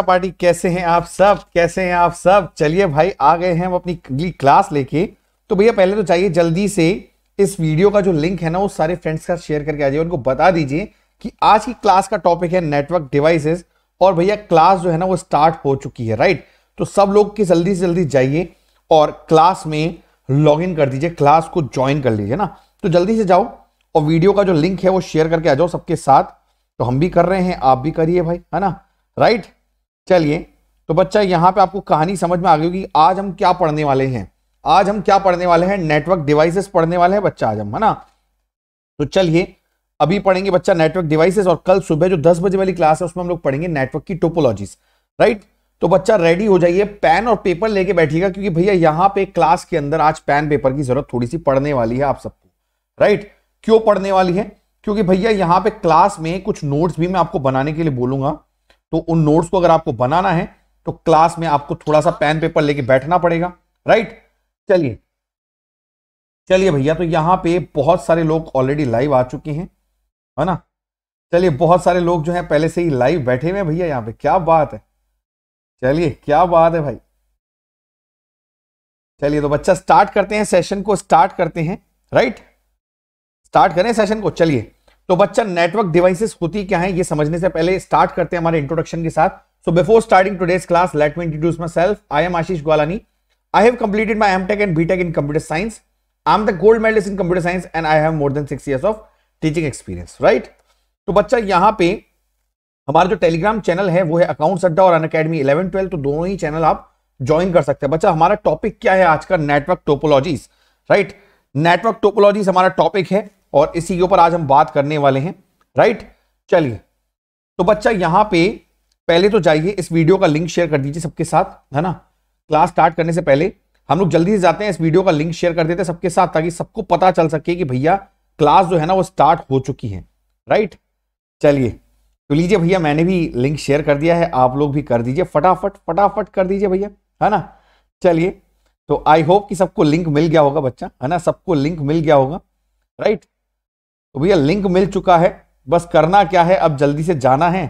नमस्कार पार्टी कैसे हैं आप सब कैसे हैं आप सब चलिए भाई आ गए हैं हम अपनी अगली क्लास लेके तो भैया पहले तो चाहिए जल्दी से इस वीडियो का जो लिंक है ना वो सारे फ्रेंड्स का शेयर करके आ जाइए उनको बता दीजिए कि आज की क्लास का टॉपिक है नेटवर्क डिवाइसेस और भैया क्लास जो है ना वो स्टार्ट हो चुकी है राइट तो सब लोग की जल्दी से जल्दी जाइए और क्लास में लॉग इन कर दीजिए क्लास को ज्वाइन कर लीजिए ना तो जल्दी से जाओ और वीडियो का जो लिंक है वो शेयर करके आ जाओ सबके साथ तो हम भी कर रहे हैं आप भी करिए भाई है ना राइट right? चलिए तो बच्चा यहाँ पे आपको कहानी समझ में आ गई होगी आज हम क्या पढ़ने वाले हैं आज हम क्या पढ़ने वाले हैं नेटवर्क डिवाइसेस पढ़ने वाले हैं बच्चा आज हम है ना तो चलिए अभी पढ़ेंगे बच्चा नेटवर्क डिवाइसेस और कल सुबह जो 10 बजे वाली क्लास है उसमें हम लोग पढ़ेंगे नेटवर्क की टोपोलॉजीज राइट तो बच्चा रेडी हो जाइए पेन और पेपर लेके बैठिएगा क्योंकि भैया यहाँ पे क्लास के अंदर आज पेन पेपर की जरूरत थोड़ी सी पढ़ने वाली है आप सबको राइट क्यों पढ़ने वाली है क्योंकि भैया यहाँ पे क्लास में कुछ नोट्स भी मैं आपको बनाने के लिए बोलूंगा तो उन नोट्स को अगर आपको बनाना है तो क्लास में आपको थोड़ा सा पेन पेपर लेके बैठना पड़ेगा राइट चलिए चलिए भैया तो यहां पे बहुत सारे लोग ऑलरेडी लाइव आ चुके हैं है ना चलिए बहुत सारे लोग जो हैं पहले से ही लाइव बैठे हुए हैं भैया यहाँ पे क्या बात है चलिए क्या बात है भाई चलिए तो बच्चा स्टार्ट करते हैं सेशन को स्टार्ट करते हैं राइट स्टार्ट करें सेशन को चलिए तो बच्चा नेटवर्क डिवाइसेस होती क्या है ये समझने से पहले स्टार्ट करते हैं हमारे इंट्रोडक्शन के साथ so before starting today's class let me introduce myself I am Ashish Gwalani I have completed my M tech and B tech in computer science I am the gold medal in computer science and I have more than six years of teaching experience right तो बच्चा यहाँ पे हमारा जो Telegram channel है वो है account अड्डा और अन अकेडमी इलेवन ट्वेल्व तो दोनों ही चैनल आप ज्वाइन कर सकते हैं बच्चा हमारा टॉपिक क्या है आज का network topologies right network topologies हमारा टॉपिक है और इसी के ऊपर आज हम बात करने वाले हैं राइट चलिए तो बच्चा यहाँ पे पहले तो जाइए इस वीडियो का लिंक शेयर कर दीजिए सबके साथ है ना क्लास स्टार्ट करने से पहले हम लोग जल्दी से जाते हैं इस वीडियो का लिंक शेयर कर देते हैं सबके साथ ताकि सबको पता चल सके कि भैया क्लास जो है ना वो स्टार्ट हो चुकी है राइट चलिए तो लीजिए भैया मैंने भी लिंक शेयर कर दिया है आप लोग भी कर दीजिए फटाफट फटाफट कर दीजिए भैया है ना चलिए तो आई होप कि सबको लिंक मिल गया होगा बच्चा है ना सबको लिंक मिल गया होगा राइट तो भैया लिंक मिल चुका है बस करना क्या है अब जल्दी से जाना है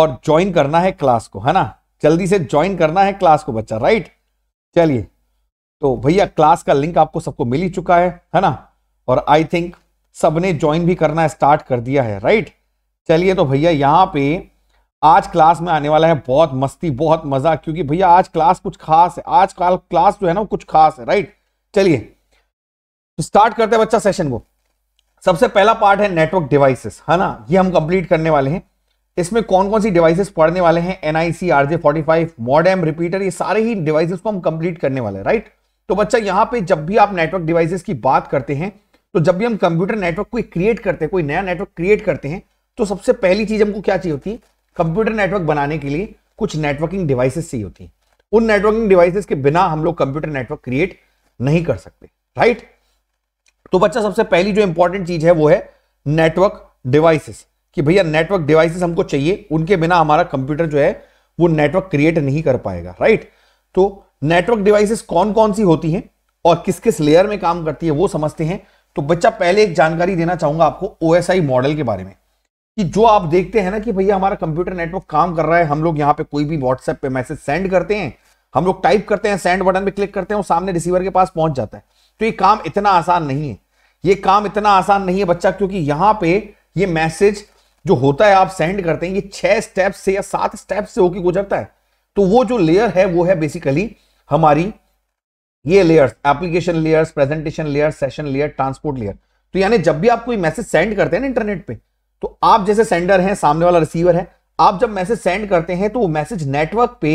और ज्वाइन करना है क्लास को है ना जल्दी से ज्वाइन करना है क्लास को बच्चा राइट चलिए तो भैया क्लास का लिंक आपको सबको मिल ही चुका है है ना और आई थिंक सबने ज्वाइन भी करना स्टार्ट कर दिया है राइट चलिए तो भैया यहाँ पे आज क्लास में आने वाला है बहुत मस्ती बहुत मजा क्योंकि भैया आज क्लास कुछ खास है आज क्लास जो है ना कुछ खास है राइट चलिए तो स्टार्ट करते हैं बच्चा सेशन को सबसे पहला पार्ट है नेटवर्क डिवाइसेस है ना ये हम कंप्लीट करने वाले हैं इसमें कौन कौन सी डिवाइसेस पढ़ने वाले हैं NIC RJ forty five modem repeater ये सारे ही डिवाइसेस को हम कंप्लीट करने वाले हैं राइट तो बच्चा यहां पे जब भी आप नेटवर्क डिवाइसेस की बात करते हैं तो जब भी हम कंप्यूटर नेटवर्क कोई क्रिएट करते हैं कोई नया नेटवर्क क्रिएट करते हैं तो सबसे पहली चीज हमको क्या चाहिए होती है कंप्यूटर नेटवर्क बनाने के लिए कुछ नेटवर्किंग डिवाइसेस चाहिए होती है उन नेटवर्किंग डिवाइसेस के बिना हम लोग कंप्यूटर नेटवर्क क्रिएट नहीं कर सकते राइट right? तो बच्चा सबसे पहली जो इंपॉर्टेंट चीज है वो है नेटवर्क डिवाइसेस कि भैया नेटवर्क डिवाइसेस हमको चाहिए उनके बिना हमारा कंप्यूटर जो है वो नेटवर्क क्रिएट नहीं कर पाएगा राइट तो नेटवर्क डिवाइसेस कौन कौन सी होती हैं और किस किस लेयर में काम करती है वो समझते हैं तो बच्चा पहले एक जानकारी देना चाहूंगा आपको ओएसआई मॉडल के बारे में कि जो आप देखते हैं ना कि भैया हमारा कंप्यूटर नेटवर्क काम कर रहा है हम लोग यहाँ पे कोई भी व्हाट्सएप पे मैसेज सेंड करते हैं हम लोग टाइप करते हैं सेंड बटन पे क्लिक करते हैं और सामने रिसीवर के पास पहुंच जाता है तो ये काम इतना आसान नहीं है ये काम इतना आसान नहीं है बच्चा क्योंकि यहां पे ये मैसेज जो होता है आप सेंड करते हैं ये छह स्टेप से या सात स्टेप से होकर गुजरता है तो वो जो लेयर है वो है बेसिकली हमारी ये layers application layers presentation layer session layer transport layer तो यानी जब भी आप कोई मैसेज सेंड करते हैं ना इंटरनेट पे तो आप जैसे सेंडर हैं सामने वाला रिसीवर है आप जब मैसेज सेंड करते हैं तो वो मैसेज नेटवर्क पे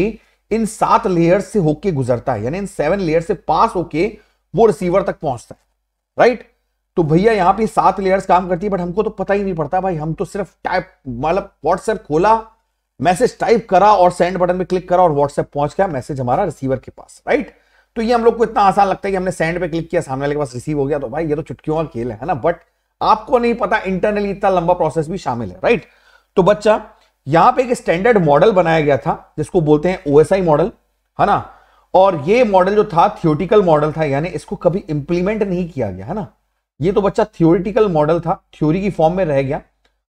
इन सात लेयर्स से होके गुजरता है यानी इन सेवन लेयर से पास होके वो रिसीवर तक पहुंचता है राइट तो भैया यहां पे सात लेयर्स काम करती है बट हमको तो पता ही नहीं पड़ता भाई हम तो सिर्फ टाइप मतलब व्हाट्सएप खोला मैसेज टाइप करा और सेंड बटन पे क्लिक करा और व्हाट्सएप पहुंच गया मैसेज हमारा रिसीवर के पास राइट तो ये हम लोग को इतना आसान लगता है कि हमने सेंड पे क्लिक किया सामने वाले के पास रिसीव हो गया तो भाई ये तो चुटकियों का खेल है ना बट आपको नहीं पता इंटरनली इतना लंबा प्रोसेस भी शामिल है राइट तो बच्चा यहां पे एक स्टैंडर्ड मॉडल बनाया गया था जिसको बोलते हैं ओएसआई मॉडल है ना और ये मॉडल जो था थियोटिकल मॉडल था यानी इसको कभी इंप्लीमेंट नहीं किया गया है ना ये तो बच्चा थियोरिटिकल मॉडल था थ्योरी की फॉर्म में रह गया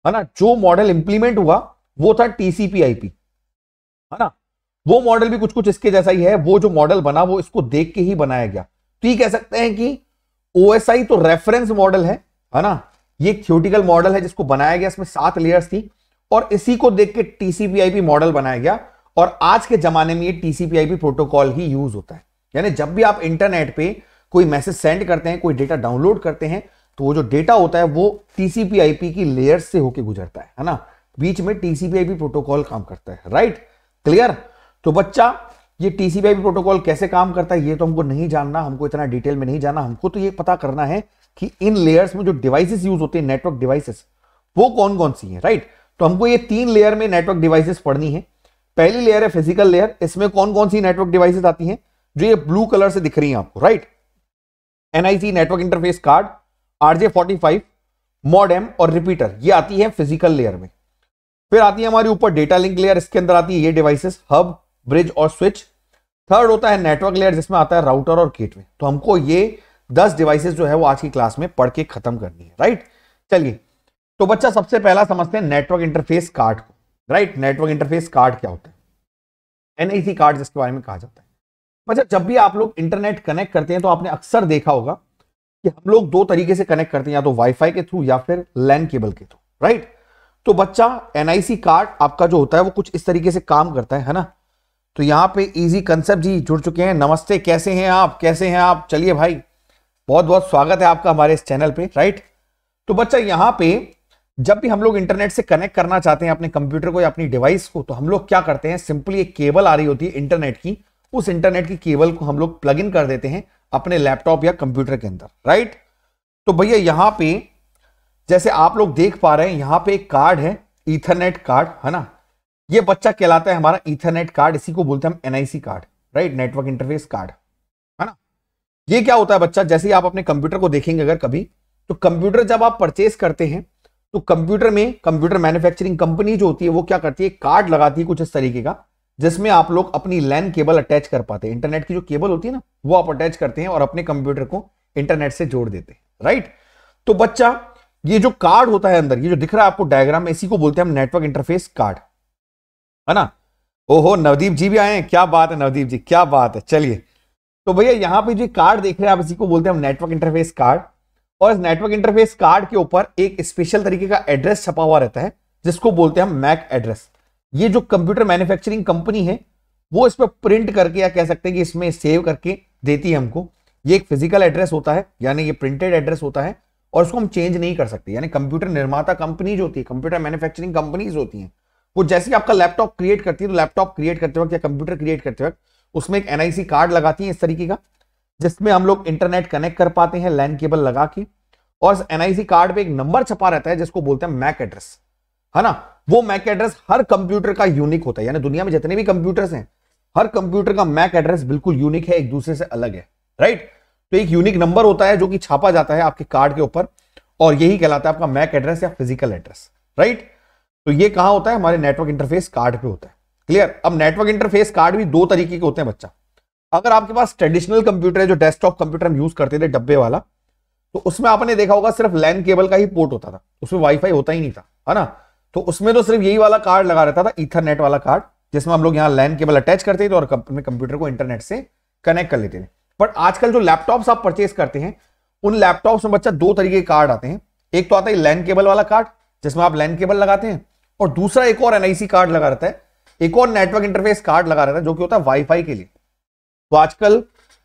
है ना जो मॉडल इंप्लीमेंट हुआ वो था टीसीपीआईपी है ना वो मॉडल भी कुछ कुछ इसके जैसा ही है वो जो मॉडल बना वो इसको देख के ही बनाया गया तो ये कह सकते हैं कि ओ तो रेफरेंस मॉडल है है ना ये थियोटिकल मॉडल है जिसको बनाया गया इसमें सात लेयर्स थी और इसी को देख के टीसीपीआईपी मॉडल बनाया गया और आज के जमाने में ये टीसीपीआईपी प्रोटोकॉल ही यूज होता है यानी जब भी आप इंटरनेट पे कोई मैसेज सेंड करते हैं कोई डेटा डाउनलोड करते हैं तो वो जो डेटा होता है वो टीसीपीआईपी की लेयर से होके गुजरता है है ना बीच में टीसीपीआईपी प्रोटोकॉल काम करता है राइट क्लियर तो बच्चा ये टीसीपीआईपी प्रोटोकॉल कैसे काम करता है ये तो हमको नहीं जानना हमको इतना डिटेल में नहीं जानना हमको तो ये पता करना है कि इन लेयर्स में जो डिवाइसेस यूज होते हैं नेटवर्क डिवाइसेस वो कौन कौन सी है राइट तो हमको ये तीन लेयर में नेटवर्क डिवाइसेस पढ़नी है पहली लेयर है फिजिकल लेयर इसमें कौन कौन सी नेटवर्क डिवाइसेस आती हैं जो ये ब्लू कलर से दिख रही हैं आपको right NIC network interface card RJ forty five modem और रिपीटर ये आती है फिजिकल लेयर में फिर आती है हमारी ऊपर डेटा लिंक लेयर इसके अंदर आती है ये डिवाइसेस हब ब्रिज और स्विच थर्ड होता है नेटवर्क लेयर जिसमें आता है राउटर और गेटवे तो हमको ये दस डिवाइसेस जो है वो आज की क्लास में पढ़ के खत्म करनी है राइट चलिए तो बच्चा सबसे पहला समझते हैं नेटवर्क इंटरफेस कार्ड को राइट नेटवर्क इंटरफेस कार्ड क्या होता है एनआईसी कार्ड जिसके बारे में कहा जाता है अच्छा जब भी आप लोग इंटरनेट कनेक्ट करते हैं तो आपने अक्सर देखा होगा कि हम लोग दो तरीके से कनेक्ट करते हैं या तो वाईफाई के थ्रू या फिर लैंड केबल के थ्रू राइट तो बच्चा एनआईसी कार्ड आपका जो होता है वो कुछ इस तरीके से काम करता है है ना तो यहाँ पे इजी कंसेप्ट जी जुड़ चुके हैं नमस्ते कैसे हैं आप कैसे हैं आप चलिए भाई बहुत बहुत स्वागत है आपका हमारे इस चैनल पे राइट तो बच्चा यहाँ पे जब भी हम लोग इंटरनेट से कनेक्ट करना चाहते हैं अपने कंप्यूटर को या अपनी डिवाइस को तो हम लोग क्या करते हैं सिंपली एक केबल आ रही होती है इंटरनेट की उस इंटरनेट की केबल को हम लोग प्लग इन कर देते हैं अपने लैपटॉप या कंप्यूटर के अंदर राइट तो भैया यहां पे जैसे आप लोग देख पा रहे हैं यहां पे एक कार्ड है इथरनेट कार्ड है ना ये बच्चा कहलाता है हमारा इथरनेट कार्ड इसी को बोलते हैं हम NIC card right network interface card है ना ये क्या होता है बच्चा जैसे ही आप अपने कंप्यूटर को देखेंगे अगर कभी तो कंप्यूटर जब आप परचेस करते हैं तो कंप्यूटर में कंप्यूटर मैन्युफैक्चरिंग कंपनी जो होती है वो क्या करती है कार्ड लगाती है कुछ इस तरीके का जिसमें आप लोग अपनी लैन केबल अटैच कर पाते हैं इंटरनेट की जो केबल होती है ना वो आप अटैच करते हैं और अपने कंप्यूटर को इंटरनेट से जोड़ देते हैं राइट तो बच्चा ये जो कार्ड होता है अंदर ये जो दिख रहा है आपको डायग्राम इसी को बोलते हैं हम नेटवर्क इंटरफेस कार्ड है ना ओहो नवदीप जी भी आए हैं क्या बात है नवदीप जी क्या बात है चलिए तो भैया यहां पे जो कार्ड देख रहे हैं आप इसी को बोलते हैं हम नेटवर्क इंटरफेस कार्ड और इस नेटवर्क इंटरफेस कार्ड के ऊपर एक स्पेशल तरीके का एड्रेस छपा हुआ रहता है जिसको बोलते हैं हम मैक एड्रेस ये जो कंप्यूटर मैन्युफैक्चरिंग कंपनी है वो इस पर प्रिंट करके या कह सकते हैं कि इसमें सेव करके देती है हमको ये एक फिजिकल एड्रेस होता है यानी ये प्रिंटेड एड्रेस होता है और उसको हम चेंज नहीं कर सकते यानी कंप्यूटर निर्माता कंपनी जो होती है कंप्यूटर मैन्युफैक्चरिंग कंपनीज होती हैं वो जैसे ही आपका लैपटॉप क्रिएट करती है तो लैपटॉप क्रिएट करते वक्त या कंप्यूटर क्रिएट करते वक्त उसमें एक एनआईसी कार्ड लगाती है इस तरीके का जिसमें हम लोग इंटरनेट कनेक्ट कर पाते हैं लैंड केबल लगा के और एनआईसी कार्ड पे एक नंबर छपा रहता है जिसको बोलते हैं मैक एड्रेस है ना वो मैक एड्रेस हर कंप्यूटर का यूनिक होता है यानी दुनिया में जितने भी कंप्यूटर्स हैं हर कंप्यूटर का मैक एड्रेस बिल्कुल यूनिक है एक दूसरे से अलग है राइट तो एक यूनिक नंबर होता है जो कि छापा जाता है आपके कार्ड के ऊपर और यही कहलाता है आपका मैक एड्रेस या फिजिकल एड्रेस राइट तो ये कहा होता है हमारे नेटवर्क इंटरफेस कार्ड पे होता है क्लियर अब नेटवर्क इंटरफेस कार्ड भी दो तरीके के होते हैं बच्चा अगर आपके पास ट्रेडिशनल कंप्यूटर है जो डेस्कटॉप कंप्यूटर हम यूज करते थे डब्बे वाला तो उसमें आपने देखा होगा सिर्फ लैन केबल का ही पोर्ट होता था उसमें वाईफाई होता ही नहीं था है ना तो उसमें तो सिर्फ यही वाला कार्ड लगा रहता था इथरनेट वाला कार्ड जिसमें हम लोग यहाँ लैन केबल अटैच करते थे और अपने कंप्यूटर को इंटरनेट से कनेक्ट कर लेते थे बट आजकल जो लैपटॉप्स आप परचेज करते हैं उन लैपटॉप्स में बच्चा दो तरीके के कार्ड आते हैं एक तो आता है लैन केबल वाला कार्ड जिसमें आप लैन केबल लगाते हैं और दूसरा एक और एनआईसी कार्ड लगा रहता है एक और नेटवर्क इंटरफेस कार्ड लगा रहता है जो कि होता है वाईफाई के लिए तो आजकल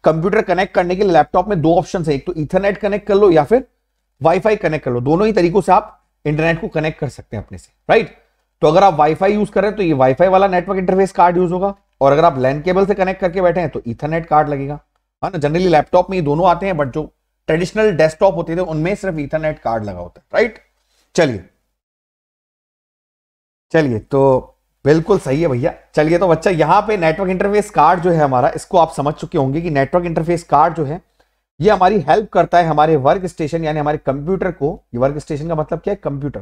कंप्यूटर कनेक्ट करने के लिए लैपटॉप में दो ऑप्शन है एक तो इथरनेट कनेक्ट कर लो या फिर वाईफाई कनेक्ट कर लो दोनों ही तरीकों से आप इंटरनेट को कनेक्ट कर सकते हैं अपने से राइट तो अगर आप वाईफाई यूज कर रहे हैं तो ये वाईफाई वाला नेटवर्क इंटरफेस कार्ड यूज होगा और अगर आप लैंड केबल से कनेक्ट करके बैठे हैं तो इथरनेट कार्ड लगेगा है हाँ ना जनरली लैपटॉप में ये दोनों आते हैं बट जो ट्रेडिशनल डेस्कटॉप होते थे उनमें सिर्फ इथरनेट कार्ड लगा होता है राइट चलिए चलिए तो बिल्कुल सही है भैया चलिए तो बच्चा यहाँ पे नेटवर्क इंटरफेस कार्ड जो है हमारा इसको आप समझ चुके होंगे कि नेटवर्क इंटरफेस कार्ड जो है ये हमारी हेल्प करता है हमारे वर्क स्टेशन यानी हमारे कंप्यूटर को ये वर्क स्टेशन का मतलब क्या है कंप्यूटर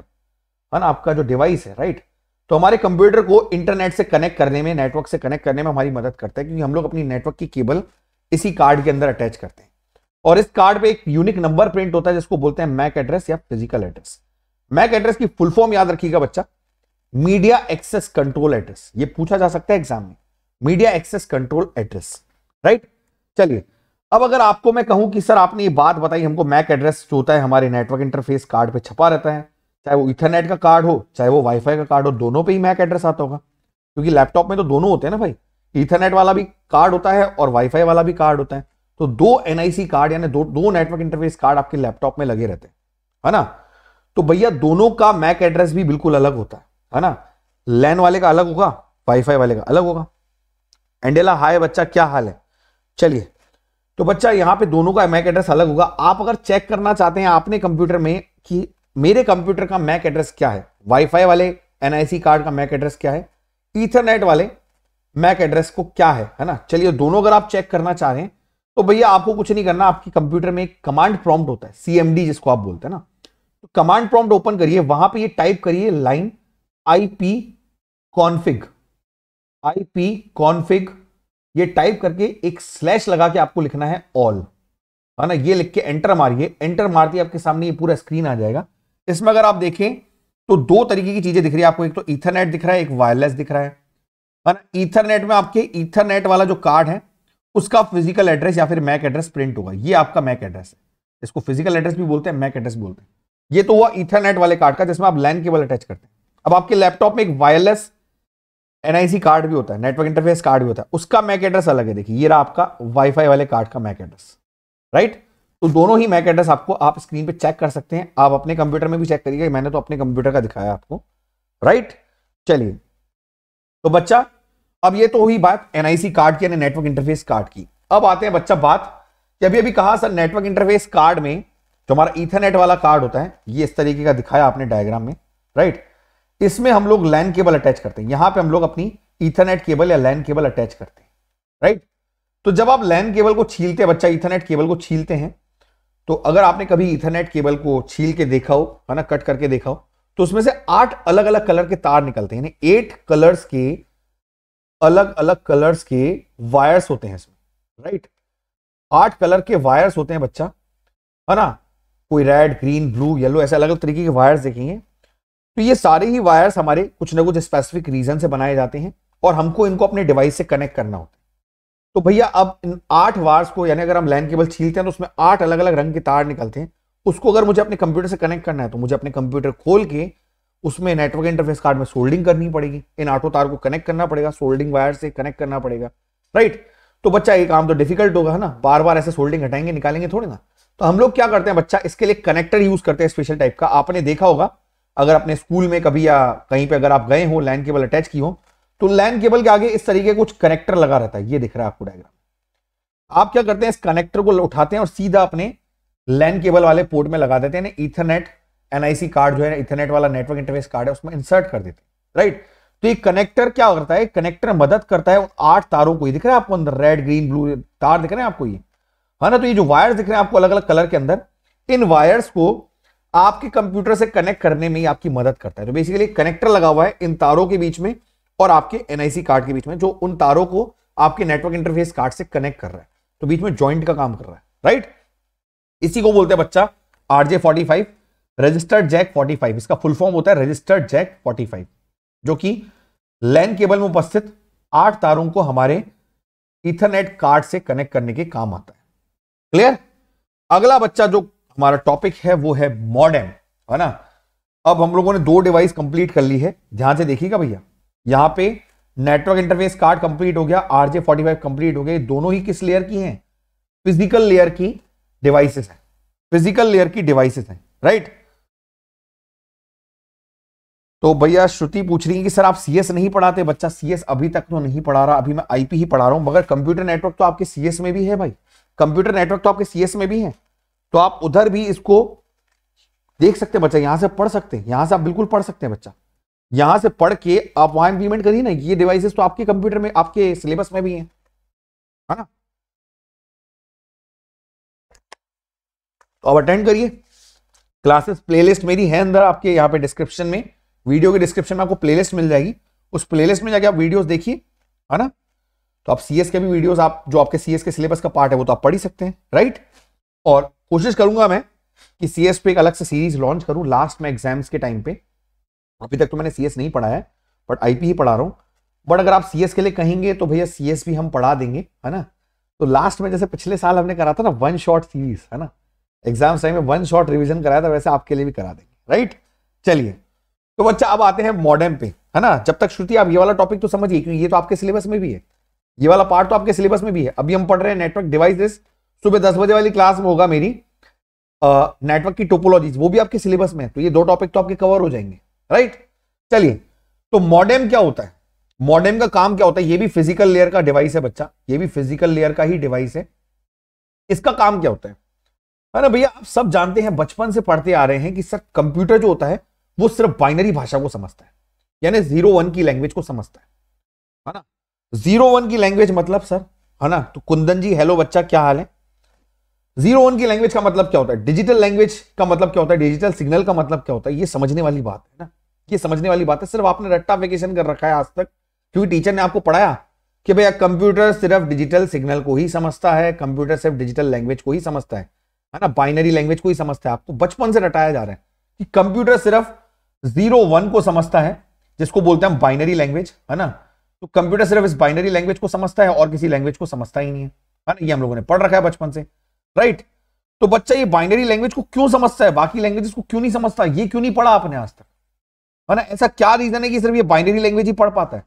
है ना आपका जो डिवाइस है राइट तो हमारे कंप्यूटर को इंटरनेट से कनेक्ट करने में नेटवर्क से कनेक्ट करने में हमारी मदद करता है क्योंकि हम लोग अपनी नेटवर्क की केबल इसी कार्ड के अंदर अटैच करते हैं और इस कार्ड पे एक यूनिक नंबर प्रिंट होता है जिसको बोलते हैं मैक एड्रेस या फिजिकल एड्रेस मैक एड्रेस की फुल फॉर्म याद रखिएगा बच्चा मीडिया एक्सेस कंट्रोल एड्रेस ये पूछा जा सकता है एग्जाम में media access control address right चलिए अब अगर आपको मैं कहूं कि सर आपने ये बात बताई हमको मैक एड्रेस जो होता है हमारे नेटवर्क इंटरफेस कार्ड पे छपा रहता है चाहे वो इथरनेट का कार्ड हो चाहे वो वाईफाई का कार्ड हो दोनों पे ही मैक एड्रेस आता होगा क्योंकि लैपटॉप में तो दोनों होते हैं ना भाई इथरनेट वाला भी कार्ड होता है और वाईफाई वाला भी कार्ड होता है तो दो एनआईसी कार्ड यानी दो दो नेटवर्क इंटरफेस कार्ड आपके लैपटॉप में लगे रहते हैं है ना तो भैया दोनों का मैक एड्रेस भी बिल्कुल अलग होता है है ना लैन वाले का अलग होगा वाईफाई वाले का अलग होगा एंडेला हाय बच्चा क्या हाल है चलिए तो बच्चा यहां पे दोनों का मैक एड्रेस अलग होगा आप अगर चेक करना चाहते हैं आपने कंप्यूटर में कि मेरे कंप्यूटर का मैक एड्रेस क्या है वाईफाई वाले एनआईसी कार्ड का मैक एड्रेस क्या है ईथरनेट वाले मैक एड्रेस को क्या है है ना चलिए दोनों अगर आप चेक करना चाह रहे हैं तो भैया आपको कुछ नहीं करना आपकी कंप्यूटर में एक कमांड प्रॉम्प्ट होता है सीएमडी जिसको आप बोलते हैं ना तो कमांड प्रॉम्प्ट ओपन करिए वहां पे ये टाइप करिए line ip config ip config ये टाइप करके एक स्लैश लगा के आपको लिखना है ऑल है ना ये लिख के एंटर मारिए एंटर मारती आपके सामने ये पूरा स्क्रीन आ जाएगा इसमें अगर आप देखें तो दो तरीके की चीजें दिख रही है आपको एक तो इथरनेट दिख रहा है एक वायरलेस दिख रहा है है ना इथरनेट में आपके इथरनेट वाला जो कार्ड है उसका फिजिकल एड्रेस या फिर मैक एड्रेस प्रिंट होगा ये आपका मैक एड्रेस है इसको फिजिकल एड्रेस भी बोलते हैं मैक एड्रेस बोलते हैं ये तो हुआ इथरनेट वाले कार्ड का जिसमें आप लैन केबल अटैच करते हैं अब आपके लैपटॉप में एक वायरलेस एनआईसी कार्ड भी होता है नेटवर्क इंटरफेस कार्ड भी होता है उसका मैक एड्रेस अलग है देखिए ये रहा आपका वाईफाई वाले कार्ड का मैक एड्रेस राइट तो दोनों ही मैक एड्रेस आपको आप स्क्रीन पे चेक कर सकते हैं आप अपने कंप्यूटर में भी चेक करिएगा मैंने तो अपने कंप्यूटर का दिखाया आपको राइट चलिए तो बच्चा अब ये तो हुई बात एनआईसी कार्ड की नेटवर्क इंटरफेस कार्ड की अब आते हैं बच्चा बात कि अभी अभी कहा सर नेटवर्क इंटरफेस कार्ड में जो हमारा इथरनेट वाला कार्ड होता है ये इस तरीके का दिखाया आपने डायग्राम में राइट इसमें हम लोग लैन केबल अटैच करते हैं यहां पे हम लोग अपनी इथरनेट केबल या लैन केबल अटैच करते हैं राइट तो जब आप लैन केबल को छीलते हैं बच्चा इथरनेट केबल को छीलते हैं तो अगर आपने कभी इथरनेट केबल को छील के देखा हो है ना कट करके देखा हो तो उसमें से आठ अलग अलग कलर के तार निकलते हैं एट कलर्स के अलग अलग कलर्स के वायर्स होते हैं इसमें राइट आठ कलर के वायर्स होते हैं बच्चा है ना कोई रेड ग्रीन ब्लू येलो ऐसे अलग अलग तरीके के वायर्स देखेंगे तो ये सारे ही वायर्स हमारे कुछ ना कुछ स्पेसिफिक रीजन से बनाए जाते हैं और हमको इनको अपने डिवाइस से कनेक्ट करना होता है तो भैया अब इन आठ वायर्स को यानी अगर हम लैन केबल छीलते हैं तो उसमें आठ अलग अलग रंग के तार निकलते हैं उसको अगर मुझे अपने कंप्यूटर से कनेक्ट करना है तो मुझे अपने कंप्यूटर खोल के उसमें नेटवर्क इंटरफेस कार्ड में सोल्डिंग करनी पड़ेगी इन आठों तार को कनेक्ट करना पड़ेगा सोल्डिंग वायर से कनेक्ट करना पड़ेगा राइट तो बच्चा ये काम तो डिफिकल्ट होगा है ना बार बार ऐसे सोल्डिंग हटाएंगे निकालेंगे थोड़े ना तो हम लोग क्या करते हैं बच्चा इसके लिए कनेक्टर यूज करते हैं स्पेशल टाइप का आपने देखा होगा अगर अपने स्कूल में कभी या कहीं पे अगर आप गए हो लैंड केबल अटैच की हो तो लैंड केबल के आगे इस तरीके का कुछ कनेक्टर लगा रहता है ये दिख रहा है आपको डायग्राम आप क्या करते हैं इस कनेक्टर को उठाते हैं और सीधा अपने लैंड केबल वाले पोर्ट में लगा देते हैं इथरनेट एनआईसी कार्ड जो है इथरनेट वाला नेटवर्क इंटरवेस कार्ड है उसमें इंसर्ट कर देते हैं राइट तो ये कनेक्टर क्या करता है कनेक्टर मदद करता है आठ तारों को दिख रहा है आपको अंदर रेड ग्रीन ब्लू तार दिख रहे हैं आपको ये है हाँ ना तो ये जो वायर्स दिख रहे हैं आपको अलग अलग कलर के अंदर इन वायर्स को आपके कंप्यूटर से कनेक्ट करने में ही आपकी मदद करता है तो बेसिकली कनेक्टर लगा हुआ है इन तारों के बीच में और आपके एनआईसी कार्ड के बीच में जो उन तारों को आपके नेटवर्क इंटरफेस कार्ड से कनेक्ट कर रहा है तो बीच में ज्वाइंट का काम कर रहा है राइट इसी को बोलते हैं बच्चा RJ forty five registered jack forty five इसका फुल फॉर्म होता है रजिस्टर्ड जैक फोर्टी फाइव जो कि लैन केबल में उपस्थित आठ तारों को हमारे इथरनेट कार्ड से कनेक्ट करने के काम आता है क्लियर अगला बच्चा जो हमारा टॉपिक है वो है मॉडेम है ना अब हम लोगों ने दो डिवाइस कंप्लीट कर ली है ध्यान से देखिएगा भैया यहाँ पे नेटवर्क इंटरफेस कार्ड कंप्लीट हो गया आरजे फोर्टी फाइव कंप्लीट हो गया दोनों ही किस लेयर की हैं फिजिकल लेयर की डिवाइसेस हैं फिजिकल लेयर की डिवाइसेस हैं राइट तो भैया श्रुति पूछ रही है कि सर आप सीएस नहीं पढ़ाते बच्चा सीएस अभी तक तो नहीं पढ़ा रहा अभी मैं आईपी ही पढ़ा रहा हूं मगर कंप्यूटर नेटवर्क तो आपके सीएस में भी है भाई कंप्यूटर नेटवर्क तो आपके सीएस में भी है तो आप उधर भी इसको देख सकते हैं बच्चा यहां से पढ़ सकते हैं यहां से आप बिल्कुल पढ़ सकते हैं बच्चा यहां से पढ़ के आप वहां इंप्लीमेंट करिए ना ये डिवाइसेस तो आपके कंप्यूटर में आपके सिलेबस में भी है हाँ ना तो आप अटेंड करिए क्लासेस प्लेलिस्ट मेरी है अंदर आपके यहाँ पे डिस्क्रिप्शन में वीडियो के डिस्क्रिप्शन में आपको प्लेलिस्ट मिल जाएगी उस प्लेलिस्ट में जाके आप वीडियोस देखिए है हाँ ना तो आप सीएस के भी वीडियोस आप जो आपके सीएस के सिलेबस का पार्ट है वो तो आप पढ़ ही सकते हैं राइट और कोशिश करूंगा मैं कि सी एस पे एक अलग से सीरीज लॉन्च करूं लास्ट में एग्जाम्स के टाइम पे अभी तक तो मैंने सी एस नहीं पढ़ा है बट आई पी ही पढ़ा रहा हूँ बट अगर आप सी एस के लिए कहेंगे तो भैया सी एस भी हम पढ़ा देंगे है ना तो लास्ट में जैसे पिछले साल हमने करा था ना वन शॉर्ट सीरीज है ना एग्जाम टाइम में वन शॉर्ट रिविजन कराया था वैसे आपके लिए भी करा देंगे राइट चलिए तो बच्चा अब आते हैं मॉडर्न पे है ना जब तक श्रुति आप ये वाला टॉपिक तो समझिए क्योंकि ये तो आपके सिलेबस में भी है ये वाला पार्ट तो आपके सिलेबस में भी है अभी हम पढ़ रहे हैं नेटवर्क डिवाइसेस सुबह दस बजे वाली क्लास में होगा मेरी नेटवर्क की टोपोलॉजीज वो भी आपके सिलेबस में है तो ये दो टॉपिक तो आपके कवर हो जाएंगे राइट चलिए तो मॉडेम क्या होता है मॉडेम का काम क्या होता है ये भी फिजिकल लेयर का डिवाइस है बच्चा ये भी फिजिकल लेयर का ही डिवाइस है इसका काम क्या होता है है ना भैया आप सब जानते हैं बचपन से पढ़ते आ रहे हैं कि सर कंप्यूटर जो होता है वो सिर्फ बाइनरी भाषा को समझता है यानी जीरो वन की लैंग्वेज को समझता है है ना जीरो वन की लैंग्वेज मतलब सर है ना तो कुंदन जी हेलो बच्चा क्या हाल है जीरो वन की लैंग्वेज का मतलब क्या होता है डिजिटल लैंग्वेज का मतलब क्या होता है डिजिटल सिग्नल का मतलब क्या होता है ये समझने वाली बात है ना ये समझने वाली बात है सिर्फ आपने रट्टा वेकेशन कर रखा है आज तक क्योंकि टीचर ने आपको पढ़ाया कि भैया कंप्यूटर सिर्फ डिजिटल सिग्नल को ही समझता है कंप्यूटर सिर्फ डिजिटल लैंग्वेज को ही समझता है है ना बाइनरी लैंग्वेज को ही समझता है आपको तो बचपन से रटाया जा रहा है कि कंप्यूटर सिर्फ जीरो वन को समझता है जिसको बोलते हैं बाइनरी लैंग्वेज है ना तो कंप्यूटर सिर्फ इस बाइनरी लैंग्वेज को समझता है और किसी लैंग्वेज को समझता ही नहीं है है ना ये हम लोगों ने पढ़ रखा है बचपन से राइट तो बच्चा ये बाइनरी लैंग्वेज को क्यों समझता है बाकी लैंग्वेज को क्यों नहीं समझता ये क्यों नहीं पढ़ा आपने आज तक है ना ऐसा क्या रीजन है कि सिर्फ ये बाइनरी लैंग्वेज ही पढ़ पाता है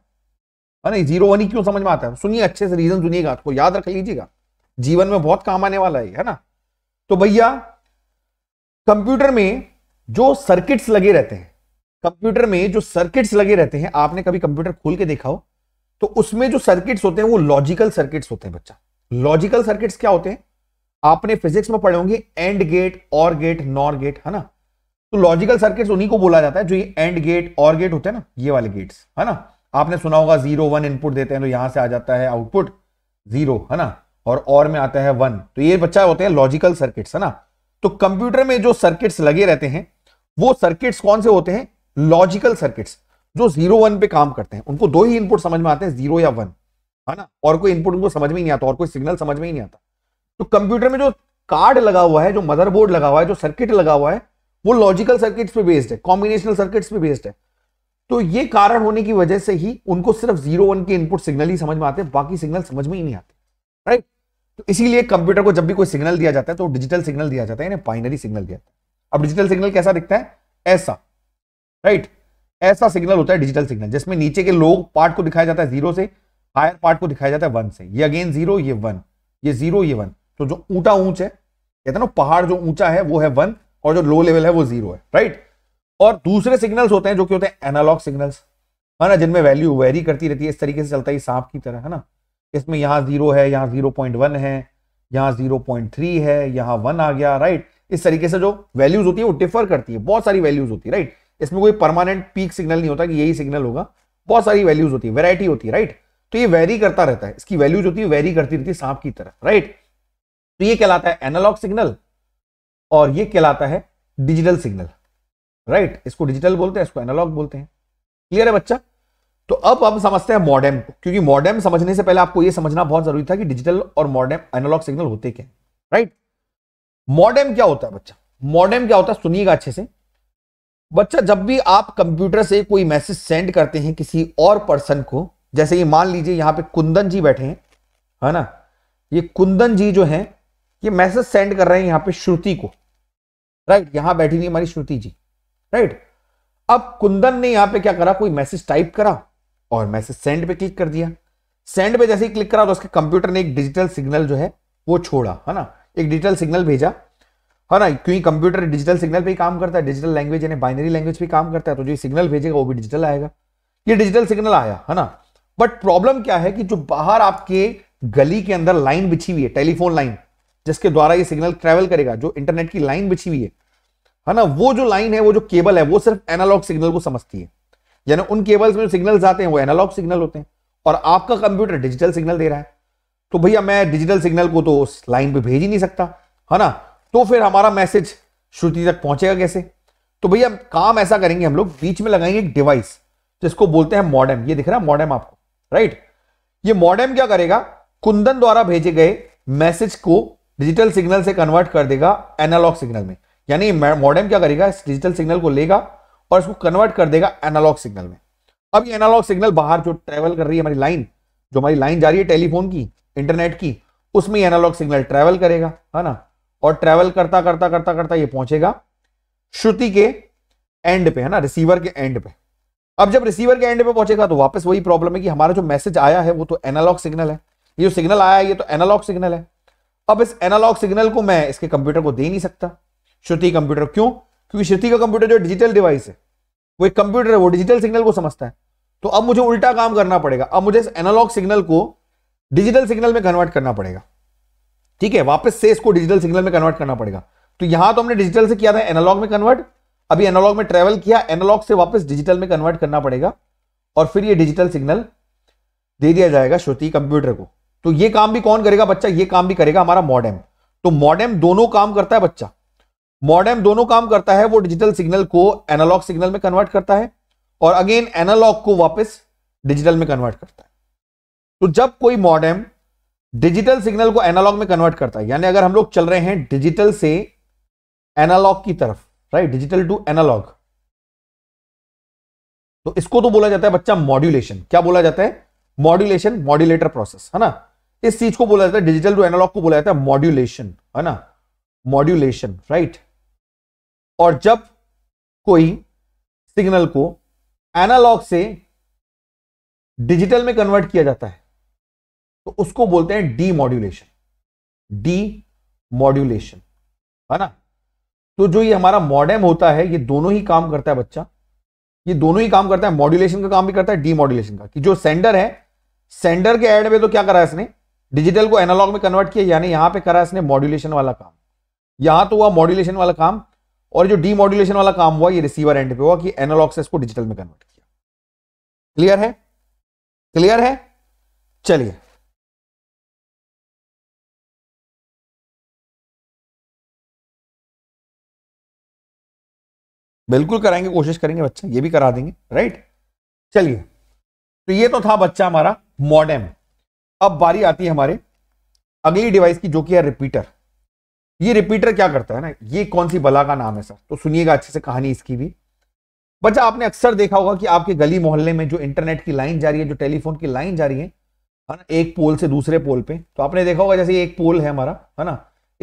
है ना जीरो वन ही क्यों समझ में आता है सुनिए अच्छे से रीजन सुनिएगा आपको याद रख लीजिएगा जीवन में बहुत काम आने वाला है है ना तो भैया कंप्यूटर में जो सर्किट्स लगे रहते हैं कंप्यूटर में जो सर्किट्स लगे रहते हैं आपने कभी कंप्यूटर खोल के देखा हो तो उसमें जो सर्किट्स होते हैं वो लॉजिकल सर्किट्स होते हैं बच्चा लॉजिकल सर्किट्स क्या होते हैं आपने फिजिक्स में पढ़े होंगे AND gate OR gate NOR gate है ना तो लॉजिकल सर्किट्स उन्हीं को बोला जाता है जो ये एंड गेट और गेट होते हैं ना ये वाले गेट्स है ना आपने सुना होगा जीरो वन इनपुट देते हैं तो यहां से आ जाता है आउटपुट जीरो है ना और और में आता है वन तो ये बच्चा होते हैं लॉजिकल सर्किट्स है ना तो कंप्यूटर में जो सर्किट्स लगे रहते हैं वो सर्किट्स कौन से होते हैं लॉजिकल सर्किट्स जो जीरो वन पे काम करते हैं उनको दो ही इनपुट समझ में आते हैं जीरो या वन है ना और कोई इनपुट उनको समझ में नहीं आता और कोई सिग्नल समझ में ही नहीं आता तो कंप्यूटर में जो कार्ड लगा हुआ है जो मदरबोर्ड लगा हुआ है जो सर्किट लगा हुआ है वो लॉजिकल सर्किट्स पे बेस्ड है कॉम्बिनेशनल सर्किट्स पे बेस्ड है तो ये कारण होने की वजह से ही उनको सिर्फ जीरो वन के इनपुट सिग्नल ही समझ में आते हैं बाकी सिग्नल समझ में ही नहीं आते राइट तो इसीलिए कंप्यूटर को जब भी कोई सिग्नल दिया जाता है तो डिजिटल सिग्नल दिया जाता है यानी बाइनरी सिग्नल दिया जाता है अब डिजिटल सिग्नल कैसा दिखता है ऐसा राइट ऐसा सिग्नल होता है डिजिटल सिग्नल जिसमें नीचे के लो पार्ट को दिखाया जाता है जीरो से हायर पार्ट को दिखाया जाता है वन से ये अगेन जीरो ये वन ये जीरो ये वन तो जो ऊंटा ऊंच है कहते हैं ना पहाड़ जो ऊंचा है वो है वन और जो लो लेवल है वो जीरो है राइट और दूसरे सिग्नल्स होते हैं जो कि होते हैं एनालॉग सिग्नल्स है ना जिनमें वैल्यू वेरी करती रहती है इस तरीके से चलता है सांप की तरह है ना इसमें यहाँ जीरो है यहाँ जीरो पॉइंट वन है यहाँ जीरो पॉइंट थ्री है यहाँ वन आ गया राइट इस तरीके से जो वैल्यूज होती है वो डिफर करती है बहुत सारी वैल्यूज होती है राइट इसमें कोई परमानेंट पीक सिग्नल नहीं होता कि यही सिग्नल होगा बहुत सारी वैल्यूज होती है वेरायटी होती है राइट तो ये वेरी करता रहता है इसकी वैल्यूज होती है वेरी करती रहती है सांप की तरह राइट तो ये कहलाता है एनालॉग सिग्नल और ये कहलाता है डिजिटल सिग्नल राइट इसको डिजिटल बोलते हैं इसको एनालॉग बोलते हैं क्लियर है बच्चा तो अब हम समझते हैं मॉडेम को क्योंकि मॉडेम समझने से पहले आपको यह समझना बहुत जरूरी था कि डिजिटल और मॉडेम एनालॉग सिग्नल होते क्या राइट मॉडेम क्या होता है बच्चा मॉडेम क्या होता है सुनिएगा अच्छे से बच्चा जब भी आप कंप्यूटर से कोई मैसेज सेंड करते हैं किसी और पर्सन को जैसे ये मान लीजिए यहां पे कुंदन जी बैठे हैं है ना ये कुंदन जी जो हैं ये मैसेज सेंड कर रहे हैं यहां पे श्रुति को राइट यहां बैठी थी हमारी श्रुति जी राइट अब कुंदन ने यहां पे क्या करा कोई मैसेज टाइप करा और मैसेज सेंड पे क्लिक कर दिया सेंड पे जैसे ही क्लिक करा तो उसके कंप्यूटर ने एक डिजिटल सिग्नल जो है वो छोड़ा है ना एक डिजिटल सिग्नल भेजा है ना क्योंकि कंप्यूटर डिजिटल सिग्नल पे ही काम करता है डिजिटल लैंग्वेज यानी बाइनरी लैंग्वेज पे काम करता है तो जो सिग्नल भेजेगा वो भी डिजिटल आएगा ये डिजिटल सिग्नल आया है ना बट प्रॉब्लम क्या है कि जो बाहर आपके गली के अंदर लाइन बिछी हुई है टेलीफोन लाइन जिसके द्वारा ये सिग्नल ट्रेवल करेगा जो इंटरनेट की लाइन बिछी हुई है है ना वो जो लाइन है वो जो केबल है वो सिर्फ एनालॉग सिग्नल को समझती है यानी उन केबल्स में जो सिग्नल्स आते हैं वो एनालॉग सिग्नल होते हैं और आपका कंप्यूटर डिजिटल सिग्नल दे रहा है तो भैया मैं डिजिटल सिग्नल को तो उस लाइन पे भेज ही नहीं सकता है ना तो फिर हमारा मैसेज श्रुति तक पहुंचेगा कैसे तो भैया काम ऐसा करेंगे हम लोग बीच में लगाएंगे एक डिवाइस जिसको बोलते हैं मॉडम ये दिख रहा है मॉडम आपको राइट ये मॉडम क्या करेगा कुंदन द्वारा भेजे गए मैसेज को डिजिटल सिग्नल से कन्वर्ट कर देगा एनालॉग सिग्नल में यानी मॉडर्म क्या करेगा इस डिजिटल सिग्नल को लेगा और इसको कन्वर्ट कर देगा एनालॉग सिग्नल में अब ये एनालॉग सिग्नल बाहर जो ट्रेवल कर रही है हमारी लाइन जो हमारी लाइन जा रही है टेलीफोन की इंटरनेट की उसमें एनालॉग सिग्नल ट्रेवल करेगा है ना और ट्रेवल करता करता करता करता ये पहुंचेगा श्रुति के एंड पे है ना रिसीवर के एंड पे अब जब रिसीवर के एंड पे पहुंचेगा तो वापस वही प्रॉब्लम है कि हमारा जो मैसेज आया है वो तो एनालॉग सिग्नल है ये जो सिग्नल आया है ये तो एनालॉग सिग्नल है अब इस एनालॉग सिग्नल को मैं इसके कंप्यूटर को दे नहीं सकता श्रुति कंप्यूटर क्यों क्योंकि श्रुति का कंप्यूटर जो डिजिटल डिवाइस है वो एक कंप्यूटर है वो डिजिटल सिग्नल को समझता है तो अब मुझे उल्टा काम करना पड़ेगा अब मुझे इस एनालॉग सिग्नल को डिजिटल सिग्नल में कन्वर्ट करना पड़ेगा ठीक है वापस से इसको डिजिटल सिग्नल में कन्वर्ट करना पड़ेगा तो यहां तो हमने डिजिटल से किया था एनालॉग में कन्वर्ट अभी एनालॉग में ट्रेवल किया एनालॉग से वापस डिजिटल में कन्वर्ट करना पड़ेगा और फिर ये डिजिटल सिग्नल दे दिया जाएगा श्रुति कंप्यूटर को तो ये काम भी कौन करेगा बच्चा ये काम भी करेगा हमारा मॉडेम तो मॉडेम दोनों काम करता है बच्चा मॉडेम दोनों काम करता है वो डिजिटल सिग्नल को एनालॉग सिग्नल में कन्वर्ट करता है और अगेन एनालॉग को वापस डिजिटल में कन्वर्ट करता है तो जब कोई मॉडेम डिजिटल सिग्नल को एनालॉग में कन्वर्ट करता है यानी अगर हम लोग चल रहे हैं डिजिटल से एनालॉग की तरफ राइट डिजिटल टू एनालॉग तो इसको तो बोला जाता है बच्चा मॉड्यूलेशन क्या बोला जाता है मॉड्यूलेशन मॉड्यूलेटर प्रोसेस है ना इस चीज को बोला जाता है डिजिटल टू एनालॉग को बोला जाता है मॉड्यूलेशन है ना मॉड्यूलेशन राइट और जब कोई सिग्नल को एनालॉग से डिजिटल में कन्वर्ट किया जाता है तो उसको बोलते हैं डी मॉड्यूलेशन डी मॉड्यूलेशन है ना तो जो ये हमारा मॉडेम होता है ये दोनों ही काम करता है बच्चा ये दोनों ही काम करता है मॉड्यूलेशन का काम भी करता है डी मॉड्यूलेशन का कि जो सेंडर है सेंडर के एड में तो क्या करा है इसने डिजिटल को एनालॉग में कन्वर्ट किया यानी यहां पे करा इसने मॉड्यूलेशन वाला काम यहां तो हुआ मॉड्यूलेशन वाला काम और जो डी मॉड्यूलेशन वाला काम हुआ ये रिसीवर एंड पे हुआ कि एनालॉग से इसको डिजिटल में कन्वर्ट किया क्लियर है क्लियर है चलिए बिल्कुल कराएंगे कोशिश करेंगे बच्चा ये भी करा देंगे राइट चलिए तो ये तो था बच्चा हमारा मॉडेम अब बारी आती है हमारे अगली डिवाइस की जो कि है रिपीटर ये रिपीटर क्या करता है ना ये कौन सी बला का नाम है सर तो सुनिएगा अच्छे से कहानी इसकी भी बच्चा आपने अक्सर देखा होगा कि आपके गली मोहल्ले में जो इंटरनेट की लाइन जा रही है जो टेलीफोन की लाइन जा रही है है ना एक पोल से दूसरे पोल पे तो आपने देखा होगा जैसे एक पोल है हमारा है ना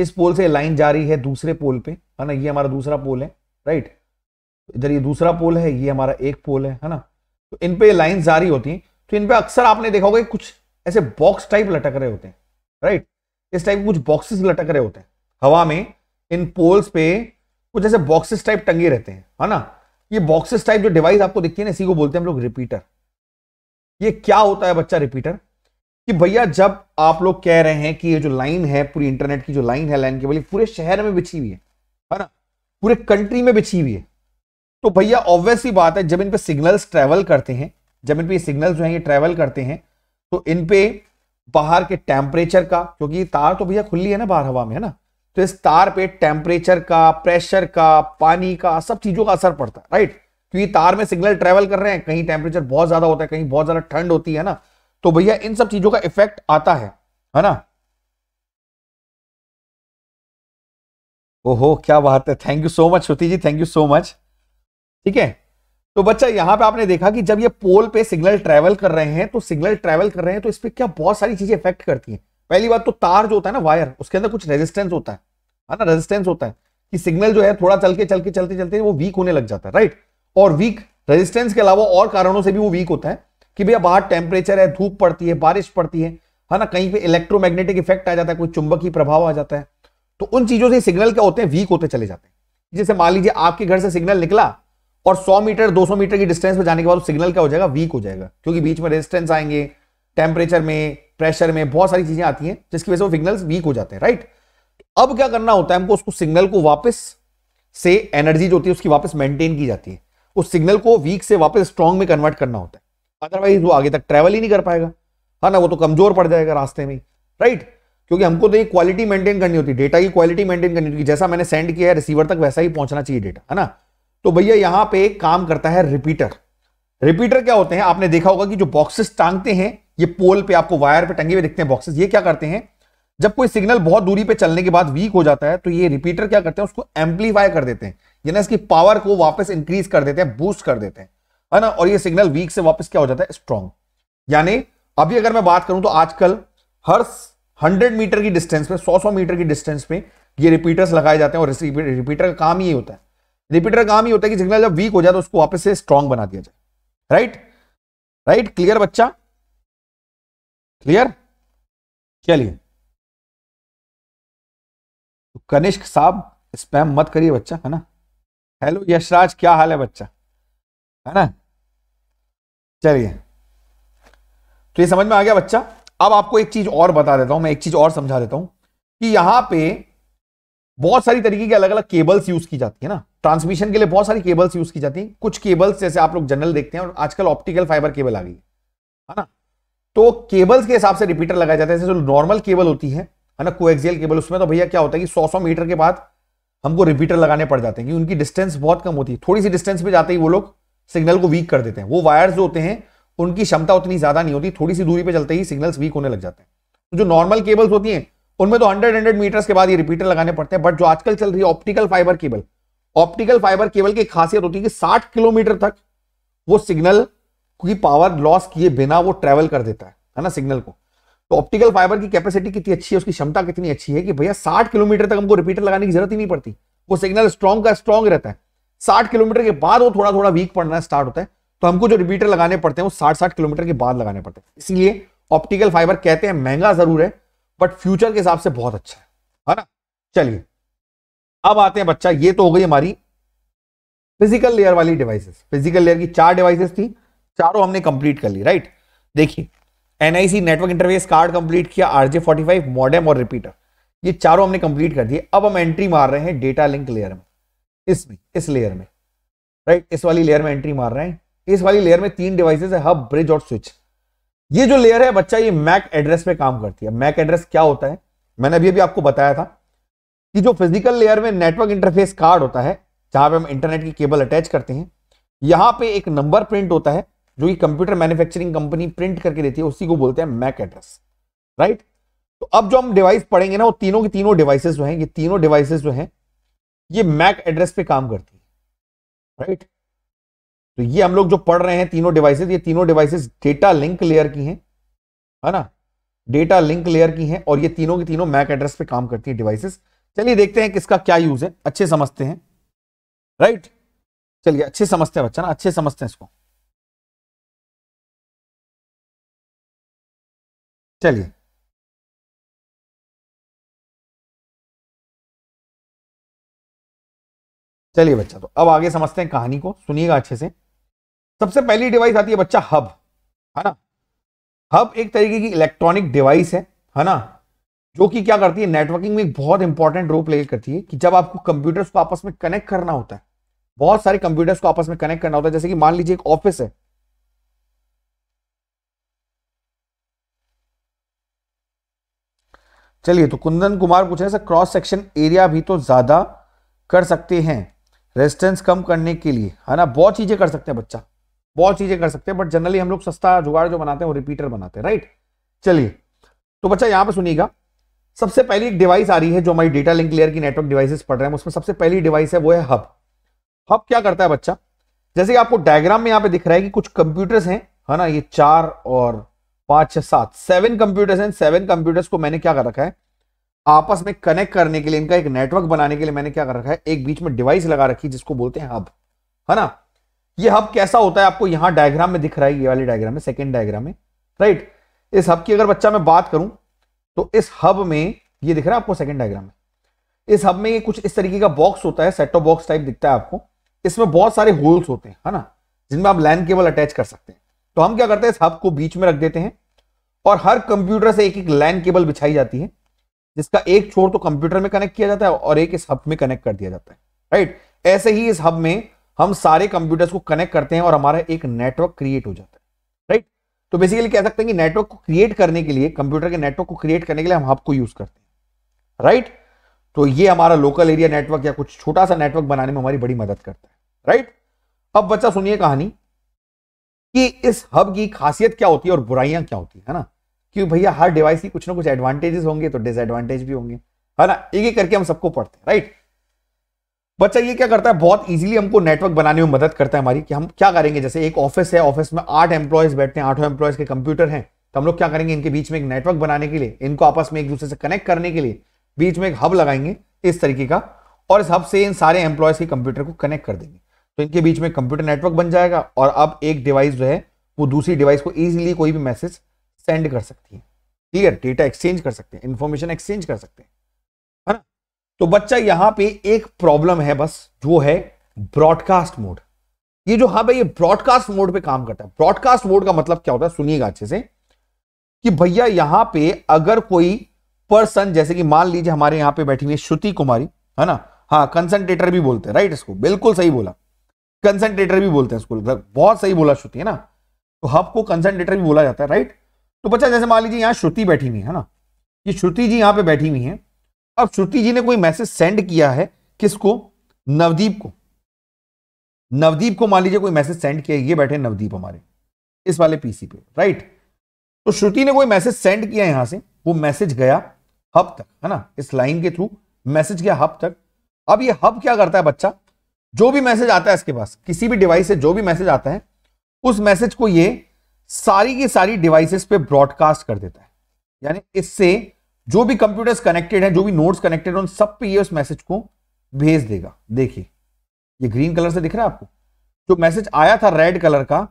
इस पोल से लाइन जा रही है दूसरे पोल पे है ना ये हमारा दूसरा पोल है राइट इधर ये दूसरा पोल है ये हमारा एक पोल है है ना तो इनपे लाइन जारी होती है तो इनपे अक्सर आपने देखा होगा कुछ ऐसे बॉक्स टाइप लटक रहे होते हैं राइट इस टाइप कुछ बॉक्सेस लटक रहे होते हैं हवा में इन पोल्स पे कुछ ऐसे बॉक्सेस टाइप टंगे रहते हैं है ना ये बॉक्सेस टाइप जो डिवाइस आपको देखिए ना इसी को बोलते हैं हम लोग रिपीटर ये क्या होता है बच्चा रिपीटर कि भैया जब आप लोग कह रहे हैं कि ये जो लाइन है पूरी इंटरनेट की जो लाइन है लाइन केबल पूरे शहर में बिछी हुई है है ना पूरे कंट्री में बिछी हुई है तो भैया ऑब्वियस ही बात है जब इन पे सिग्नल्स ट्रैवल करते हैं जब इन पे ये सिग्नल्स जो है ये ट्रैवल करते हैं तो इन पे बाहर के टेम्परेचर का क्योंकि तार तो भैया खुली है ना बाहर हवा में है ना तो इस तार पे टेम्परेचर का प्रेशर का पानी का सब चीजों का असर पड़ता है राइट क्योंकि तो तार में सिग्नल ट्रेवल कर रहे हैं कहीं टेम्परेचर बहुत ज्यादा होता है कहीं बहुत ज्यादा ठंड होती है ना तो भैया इन सब चीजों का इफेक्ट आता है है ना ओहो क्या बात है thank you so much Shruti ji thank you so much ठीक है तो बच्चा यहां पे आपने देखा कि जब ये पोल पे सिग्नल ट्रेवल कर रहे हैं तो सिग्नल ट्रेवल कर रहे हैं तो इस पर क्या बहुत सारी चीजें इफेक्ट करती हैं पहली बात तो तार जो होता है ना वायर उसके अंदर कुछ रेजिस्टेंस होता है है हाँ ना रेजिस्टेंस होता है कि सिग्नल जो है थोड़ा चल के चल के चलते चलते वो वीक होने लग जाता है राइट और वीक रेजिस्टेंस के अलावा और कारणों से भी वो वीक होता है कि भैया बाहर टेम्परेचर है धूप पड़ती है बारिश पड़ती है है हाँ ना कहीं पर इलेक्ट्रोमैग्नेटिक इफेक्ट आ जाता है कोई चुंबकीय प्रभाव आ जाता है तो उन चीजों से सिग्नल क्या होते हैं वीक होते चले जाते हैं जैसे मान लीजिए आपके घर से सिग्नल निकला और 100 मीटर 200 मीटर की डिस्टेंस पर जाने के बाद सिग्नल क्या हो जाएगा वीक हो जाएगा क्योंकि बीच में रेजिस्टेंस आएंगे टेम्परेचर में प्रेशर में बहुत सारी चीजें आती हैं जिसकी वजह से वो सिग्नल वीक हो जाते हैं राइट अब क्या करना होता है हमको उसको सिग्नल को वापस से एनर्जी जो होती है उसकी वापस मेंटेन की जाती है उस सिग्नल को वीक से वापस स्ट्रॉन्ग में कन्वर्ट करना होता है अदरवाइज वो आगे तक ट्रेवल ही नहीं कर पाएगा है हाँ ना वो तो कमजोर पड़ जाएगा रास्ते में राइट क्योंकि हमको तो ये क्वालिटी मेंटेन करनी होती है डेटा की क्वालिटी मेंटेन करनी होती है जैसा मैंने सेंड किया है रिसीवर तक वैसा ही पहुंचना चाहिए डेटा है ना तो भैया यहां पे काम करता है रिपीटर रिपीटर क्या होते हैं आपने देखा होगा कि जो बॉक्सेस टांगते हैं ये पोल पे आपको वायर पे टंगे हुए दिखते हैं बॉक्सेस ये क्या करते हैं जब कोई सिग्नल बहुत दूरी पे चलने के बाद वीक हो जाता है तो ये रिपीटर क्या करते हैं उसको एम्पलीफाई कर देते हैं यानी इसकी पावर को वापस इंक्रीज कर देते हैं बूस्ट कर देते हैं है ना और ये सिग्नल वीक से वापस क्या हो जाता है स्ट्रॉन्ग यानी अभी अगर मैं बात करूं तो आजकल हर हंड्रेड मीटर की डिस्टेंस में सौ सौ मीटर की डिस्टेंस में ये रिपीटर्स लगाए जाते हैं और रिपीटर का काम ही होता है रिपीटर काम ही होता है कि सिग्नल जब वीक हो जाए तो उसको वापस से स्ट्रॉन्ग बना दिया जाए राइट राइट क्लियर बच्चा क्लियर चलिए तो कनिष्क साहब स्पैम मत करिए बच्चा है ना हेलो यशराज क्या हाल है बच्चा है ना चलिए तो ये समझ में आ गया बच्चा अब आपको एक चीज और बता देता हूं मैं एक चीज और समझा देता हूं कि यहां पे बहुत सारी तरीके की अलग अलग केबल्स यूज की जाती है ना ट्रांसमिशन के लिए बहुत सारी केबल्स यूज की जाती है कुछ केबल्स जैसे आप लोग जनरल देखते हैं और आजकल ऑप्टिकल फाइबर केबल आ गई है ना तो केबल्स के हिसाब से रिपीटर लगाए जाते हैं जैसे जो नॉर्मल केबल होती है ना कोएक्सियल केबल उसमें तो भैया क्या होता है कि सौ सौ मीटर के बाद हमको रिपीटर लगाने पड़ जाते हैं क्योंकि उनकी डिस्टेंस बहुत कम होती है थोड़ी सी डिस्टेंस में जाते ही वो लोग सिग्नल को वीक कर देते हैं वो वायर्स जो होते हैं उनकी क्षमता उतनी ज्यादा नहीं होती थोड़ी सी दूरी पर चलते ही सिग्नल्स वीक होने लग जाते हैं तो जो नॉर्मल केबल्स होती हैं उनमें तो हंड्रेड हंड्रेड मीटर्स के बाद ये रिपीटर लगाने पड़ते हैं बट जो आजकल चल रही है optical fibre cable optical fibre cable की खासियत होती है कि साठ किलोमीटर तक वो सिग्नल की पावर लॉस किए बिना वो ट्रेवल कर देता है ना सिग्नल को तो ऑप्टिकल फाइबर की कैपेसिटी कितनी अच्छी है उसकी क्षमता कितनी अच्छी है कि भैया साठ किलोमीटर तक हमको रिपीटर लगाने की जरूरत ही नहीं पड़ती वो सिग्नल स्ट्रॉन्ग का स्ट्रॉन्ग रहता है साठ किलोमीटर के बाद वो थोड़ा थोड़ा वीक पड़ना स्टार्ट होता है तो हमको जो रिपीटर लगाने पड़ते हैं वो साठ साठ किलोमीटर के बाद लगाने पड़ते हैं इसलिए ऑप्टिकल फाइबर कहते हैं महंगा जरूर है बट फ्यूचर के हिसाब से बहुत अच्छा है है ना चलिए अब आते हैं बच्चा ये तो हो गई हमारी फिजिकल लेयर वाली डिवाइसेस फिजिकल लेयर की चार डिवाइसेस थी चारों हमने कंप्लीट कर ली राइट देखिए NIC network interface card complete किया आरजे फोर्टी फाइव मॉडेम और रिपीटर ये चारों हमने कंप्लीट कर दिए अब हम एंट्री मार रहे हैं डेटा लिंक लेयर में इसमें इस लेयर में राइट इस वाली लेयर में एंट्री मार रहे हैं इस वाली लेयर में तीन डिवाइसेस है हब ब्रिज और स्विच ये जो लेयर है बच्चा ये मैक एड्रेस पे काम करती है मैक एड्रेस क्या होता है मैंने अभी अभी आपको बताया था कि जो फिजिकल लेयर में नेटवर्क इंटरफेस कार्ड होता है जहां पे हम इंटरनेट की केबल अटैच करते हैं यहां पे एक नंबर प्रिंट होता है जो कि कंप्यूटर मैन्युफैक्चरिंग कंपनी प्रिंट करके देती है उसी को बोलते हैं मैक एड्रेस राइट तो अब जो हम डिवाइस पढ़ेंगे ना वो तीनों की तीनों डिवाइसेज जो है ये तीनों डिवाइसेज जो है ये मैक एड्रेस पे काम करती है राइट तो ये हम लोग जो पढ़ रहे हैं तीनों डिवाइसेस ये तीनों डिवाइसेस डेटा लिंक लेयर की हैं है ना डेटा लिंक लेयर की हैं और ये तीनों की तीनों मैक एड्रेस पे काम करती है डिवाइसेस चलिए देखते हैं किसका क्या यूज है अच्छे समझते हैं राइट चलिए अच्छे समझते हैं बच्चा ना अच्छे समझते हैं इसको चलिए चलिए बच्चा तो अब आगे समझते हैं कहानी को सुनिएगा अच्छे से सबसे पहली डिवाइस आती है बच्चा हब है ना हब एक तरीके की इलेक्ट्रॉनिक डिवाइस है है ना जो कि क्या करती है नेटवर्किंग में एक बहुत इंपॉर्टेंट रोल प्ले करती है कि जब आपको कंप्यूटर्स को आपस में कनेक्ट करना होता है बहुत सारे कंप्यूटर्स को आपस में कनेक्ट करना होता है जैसे कि मान लीजिए एक ऑफिस है चलिए तो कुंदन कुमार पूछ रहे हैं सर क्रॉस सेक्शन एरिया भी तो ज्यादा कर सकते हैं रेजिस्टेंस कम करने के लिए है ना बहुत चीजें कर सकते हैं बच्चा बहुत चीजें कर सकते हैं बट जनरली हम लोग सस्ता जुगाड़ जो बनाते हैं वो रिपीटर बनाते हैं राइट चलिए तो बच्चा यहां पर सुनिएगा सबसे पहली एक डिवाइस आ रही है जो हमारी डेटा लिंक लेयर की नेटवर्क डिवाइसेस पढ़ रहे हैं उसमें सबसे पहली डिवाइस है वो है हब हब क्या करता है बच्चा जैसे कि आपको डायग्राम में यहाँ पे दिख रहा है कि कुछ कंप्यूटर्स हैं है ना ये चार और पांच छह सात सेवन कंप्यूटर्स हैं सेवन कंप्यूटर्स को मैंने क्या कर रखा है आपस में कनेक्ट करने के लिए इनका एक नेटवर्क बनाने के लिए मैंने क्या कर रखा है एक बीच में डिवाइस लगा रखी जिसको बोलते हैं हब है ना ये हब कैसा होता है आपको यहां डायग्राम में दिख रहा है ये वाले डायग्राम में सेकेंड डायग्राम में राइट इस हब की अगर बच्चा मैं बात करूं तो इस हब में ये दिख रहा है आपको सेकेंड डायग्राम में इस हब में ये कुछ इस तरीके का बॉक्स होता है सेटो बॉक्स टाइप दिखता है आपको इसमें बहुत सारे होल्स होते हैं है ना जिनमें आप लैंड केबल अटैच कर सकते हैं तो हम क्या करते हैं इस हब को बीच में रख देते हैं और हर कंप्यूटर से एक एक लैंड केबल बिछाई जाती है जिसका एक छोर तो कंप्यूटर में कनेक्ट किया जाता है और एक इस हब में कनेक्ट कर दिया जाता है राइट ऐसे ही इस हब में हम सारे कंप्यूटर्स को कनेक्ट करते हैं और हमारा एक नेटवर्क क्रिएट हो जाता है राइट तो बेसिकली कह सकते हैं कि नेटवर्क को क्रिएट करने के लिए कंप्यूटर के नेटवर्क को क्रिएट करने के लिए हम हब को यूज करते हैं राइट तो ये हमारा लोकल एरिया नेटवर्क या कुछ छोटा सा नेटवर्क बनाने में हमारी बड़ी मदद करता है राइट अब बच्चा सुनिए कहानी कि इस हब की खासियत क्या होती है और बुराइयां क्या होती है ना कि भैया हर डिवाइस की कुछ ना कुछ एडवांटेजेस होंगे तो डिसएडवांटेज भी होंगे है ना एक एक करके हम सबको पढ़ते हैं राइट बच्चा ये क्या करता है बहुत इजीली हमको नेटवर्क बनाने में मदद करता है हमारी कि हम क्या करेंगे जैसे एक ऑफिस है ऑफिस में आठ एम्प्लॉयज बैठते हैं आठों एम्प्लॉयज के कंप्यूटर हैं तो हम लोग क्या करेंगे इनके बीच में एक नेटवर्क बनाने के लिए इनको आपस में एक दूसरे से कनेक्ट करने के लिए बीच में एक हब लगाएंगे इस तरीके का और इस हब से इन सारे एम्प्लॉयज के कंप्यूटर को कनेक्ट कर देंगे तो इनके बीच में कंप्यूटर नेटवर्क बन जाएगा और अब एक डिवाइस जो है वो दूसरी डिवाइस को ईजिली कोई भी मैसेज सेंड कर सकती है क्लियर डेटा एक्सचेंज कर सकते हैं इन्फॉर्मेशन एक्सचेंज कर सकते हैं तो बच्चा यहां पे एक प्रॉब्लम है बस जो है ब्रॉडकास्ट मोड ये जो हाँ भाई ये ब्रॉडकास्ट मोड पे काम करता है ब्रॉडकास्ट मोड का मतलब क्या होता है सुनिएगा अच्छे से कि भैया यहां पे अगर कोई पर्सन जैसे कि मान लीजिए हमारे यहां पे बैठी हुई है श्रुति कुमारी है ना हाँ कंसनट्रेटर भी बोलते हैं राइट इसको बिल्कुल सही बोला कंसनट्रेटर भी बोलते हैं इसको मतलब बहुत सही बोला श्रुति है ना तो हब को कंसनट्रेटर भी बोला जाता है राइट तो बच्चा जैसे मान लीजिए यहाँ श्रुति बैठी हुई है ना ये श्रुति जी यहाँ पे बैठी हुई है अब श्रुति जी ने कोई मैसेज सेंड किया है किसको नवदीप को नवदीप को मान लीजिए कोई मैसेज सेंड किया ये बैठे नवदीप हमारे इस वाले पीसी पे राइट तो श्रुति ने कोई मैसेज सेंड किया यहां से वो मैसेज गया हब तक है ना इस लाइन के थ्रू मैसेज गया हब तक अब ये हब क्या करता है बच्चा जो भी मैसेज आता है इसके पास किसी भी डिवाइस से जो भी मैसेज आता है उस मैसेज को ये सारी की सारी डिवाइसेस पे ब्रॉडकास्ट कर देता है यानी इससे जो भी कंप्यूटर्स कनेक्टेड हैं जो भी नोट्स कनेक्टेड हैं, उन सब पे ये उस मैसेज को भेज देगा देखिए ये ग्रीन कलर से दिख रहा है आपको जो मैसेज आया था रेड कलर का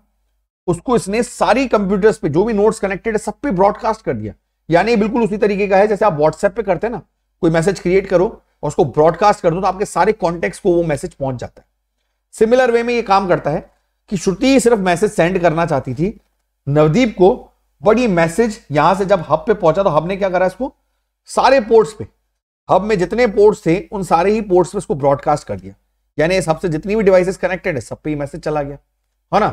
उसको इसने सारी कंप्यूटर्स पे जो भी नोट्स कनेक्टेड है सब पे ब्रॉडकास्ट कर दिया यानी बिल्कुल उसी तरीके का है जैसे आप व्हाट्सएप पे करते हैं ना कोई मैसेज क्रिएट करो और उसको ब्रॉडकास्ट कर दो तो आपके सारे कॉन्टेक्ट को वो मैसेज पहुंच जाता है सिमिलर वे में ये काम करता है कि श्रुति सिर्फ मैसेज सेंड करना चाहती थी नवदीप को बट ये मैसेज यहां से जब हब पे पहुंचा तो हब ने क्या करा इसको सारे पोर्ट्स पे हब में जितने पोर्ट्स थे उन सारे ही पोर्ट्स पे उसको ब्रॉडकास्ट कर दिया यानी इस हब से जितनी भी डिवाइसेस कनेक्टेड है सब पे मैसेज चला गया है ना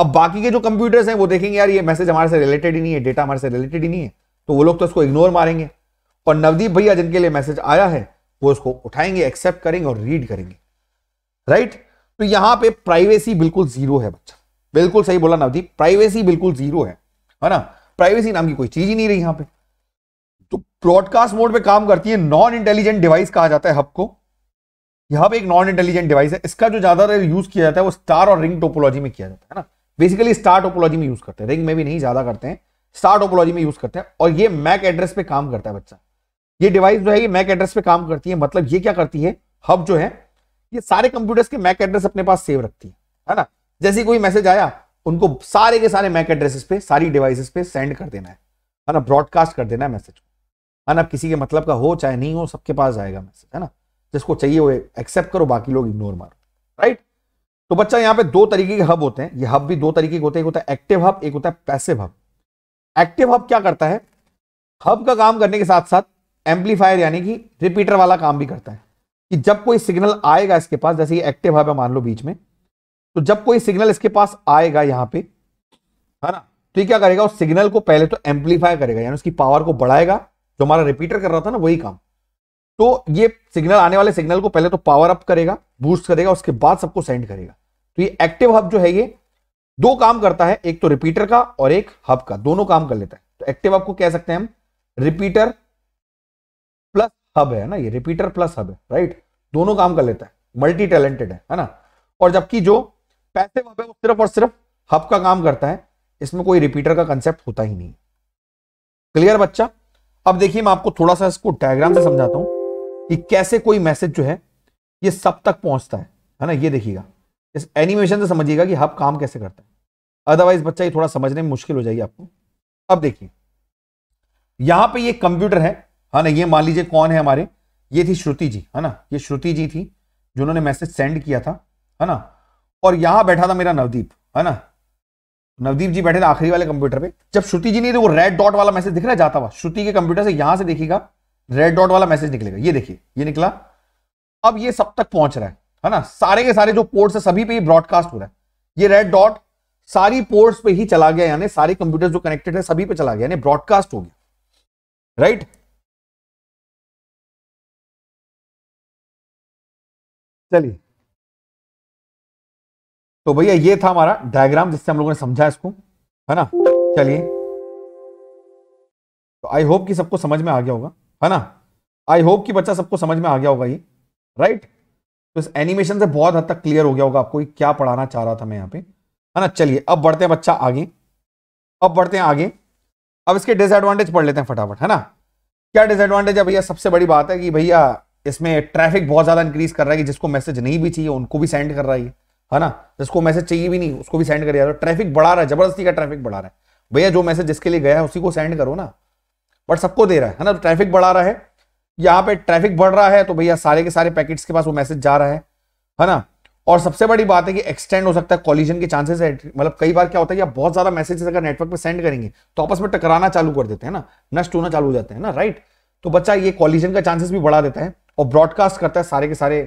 अब बाकी के जो कंप्यूटर्स हैं वो देखेंगे यार ये मैसेज हमारे से रिलेटेड ही नहीं है डेटा हमारे से रिलेटेड ही नहीं है तो वो लोग तो उसको इग्नोर मारेंगे और नवदीप भैया जिनके लिए मैसेज आया है वो उसको उठाएंगे एक्सेप्ट करेंगे और रीड करेंगे राइट तो यहां पे प्राइवेसी बिल्कुल जीरो है बच्चा बिल्कुल सही बोला नवदीप प्राइवेसी बिल्कुल जीरो है ना प्राइवेसी नाम की कोई चीज ही नहीं रही यहां पर ब्रॉडकास्ट मोड पे काम करती है नॉन इंटेलिजेंट डिवाइस कहा जाता है हब को यह हब एक नॉन इंटेलिजेंट डिवाइस है इसका जो ज्यादातर यूज किया जाता है वो स्टार और रिंग टोपोलॉजी में किया जाता है ना बेसिकली स्टार टोपोलॉजी में यूज करते हैं रिंग में भी नहीं ज्यादा करते हैं स्टार टोपोलॉजी में यूज करते हैं और ये मैक एड्रेस पे काम करता है बच्चा ये डिवाइस जो है ये मैक एड्रेस पे काम करती है मतलब ये क्या करती है हब जो है ये सारे कंप्यूटर्स के मैक एड्रेस अपने पास सेव रखती है है ना जैसे कोई मैसेज आया उनको सारे के सारे मैक एड्रेसेस पे सारी डिवाइसेस पे सेंड कर देना है है ना ब्रॉडकास्ट कर देना है मैसेज को है ना किसी के मतलब का हो चाहे नहीं हो सबके पास आएगा मैसेज है ना जिसको चाहिए वो एक्सेप्ट करो बाकी लोग इग्नोर मारो राइट तो बच्चा यहाँ पे दो तरीके के हब होते हैं ये हब भी दो तरीके के होते हैं एक होता है एक्टिव हब एक होता है पैसिव हब एक्टिव हब क्या करता है हब का काम करने के साथ साथ एम्पलीफायर यानी कि रिपीटर वाला काम भी करता है कि जब कोई सिग्नल आएगा इसके पास जैसे ये एक्टिव हब है मान लो बीच में तो जब कोई सिग्नल इसके पास आएगा यहाँ पे है ना तो ये क्या करेगा उस सिग्नल को पहले तो एम्पलीफाई करेगा यानी उसकी पावर को बढ़ाएगा जो हमारा रिपीटर कर रहा था ना वही काम तो ये सिग्नल आने वाले सिग्नल को पहले तो पावर अप करेगा बूस्ट करेगा उसके बाद सबको सेंड करेगा तो ये एक्टिव हब जो है ये दो काम करता है एक तो रिपीटर का और एक हब का दोनों काम कर लेता है तो एक्टिव हब को कह सकते हैं हम रिपीटर प्लस हब है ना ये रिपीटर प्लस हब है राइट दोनों काम कर लेता है मल्टी टैलेंटेड है है ना और जबकि जो पैसिव हब है वो सिर्फ और सिर्फ हब का काम करता है इसमें कोई रिपीटर का कंसेप्ट होता ही नहीं क्लियर बच्चा अब देखिए मैं आपको थोड़ा सा इसको डायग्राम से समझाता हूं कि कैसे कोई मैसेज जो है ये सब तक पहुंचता है है ना ये देखिएगा इस एनिमेशन से समझिएगा कि हब काम कैसे करता है अदरवाइज बच्चा ये थोड़ा समझने में मुश्किल हो जाएगी आपको अब देखिए यहां पे ये कंप्यूटर है है हाँ ना ये मान लीजिए कौन है हमारे ये थी श्रुति जी है ना ये श्रुति जी थी जिन्होंने मैसेज सेंड किया था है ना और यहां बैठा था मेरा नवदीप है ना नवदीप जी बैठे थे आखिरी वाले कंप्यूटर पे जब श्रुति जी नहीं थे तो वो रेड डॉट वाला मैसेज दिख रहा जाता हुआ श्रुति के कंप्यूटर से यहां से देखिएगा रेड डॉट वाला मैसेज निकलेगा ये देखिए ये निकला अब ये सब तक पहुंच रहा है है ना सारे के सारे जो पोर्ट्स है सभी पे ब्रॉडकास्ट हो रहा है ये रेड डॉट सारी पोर्ट्स पे ही चला गया यानी सारे कंप्यूटर जो कनेक्टेड है सभी पे चला गया यानी ब्रॉडकास्ट हो गया राइट चलिए तो भैया ये था हमारा डायग्राम जिससे हम लोगों ने समझा इसको है ना चलिए तो आई होप कि सबको समझ में आ गया होगा है ना आई होप कि बच्चा सबको समझ में आ गया होगा ये राइट तो इस एनिमेशन से बहुत हद तक क्लियर हो गया होगा आपको क्या पढ़ाना चाह रहा था मैं यहाँ पे है ना चलिए अब बढ़ते हैं बच्चा आगे अब बढ़ते हैं आगे अब इसके डिसएडवांटेज पढ़ लेते हैं फटाफट है ना क्या डिसएडवांटेज है भैया सबसे बड़ी बात है कि भैया इसमें ट्रैफिक बहुत ज़्यादा इंक्रीज कर रहा है कि जिसको मैसेज नहीं भी चाहिए उनको भी सेंड कर रहा है है ना जिसको मैसेज चाहिए भी नहीं उसको भी सेंड कर दिया ट्रैफिक बढ़ा रहा है जबरदस्ती का ट्रैफिक बढ़ा रहा है भैया जो मैसेज जिसके लिए गया है उसी को सेंड करो ना बट सबको दे रहा है ना ट्रैफिक बढ़ा रहा है यहाँ पे ट्रैफिक बढ़ रहा है तो भैया सारे के सारे पैकेट्स के पास वो मैसेज जा रहा है है ना और सबसे बड़ी बात है कि एक्सटेंड हो सकता है कॉलिजन के चांसेस है मतलब कई बार क्या होता है कि आप बहुत ज्यादा मैसेजेस अगर नेटवर्क पे सेंड करेंगे तो आपस में टकराना चालू कर देते हैं ना नष्ट होना चालू हो जाते हैं ना राइट तो बच्चा ये कॉलिजन का चांसेस भी बढ़ा देता है और ब्रॉडकास्ट करता है सारे के सारे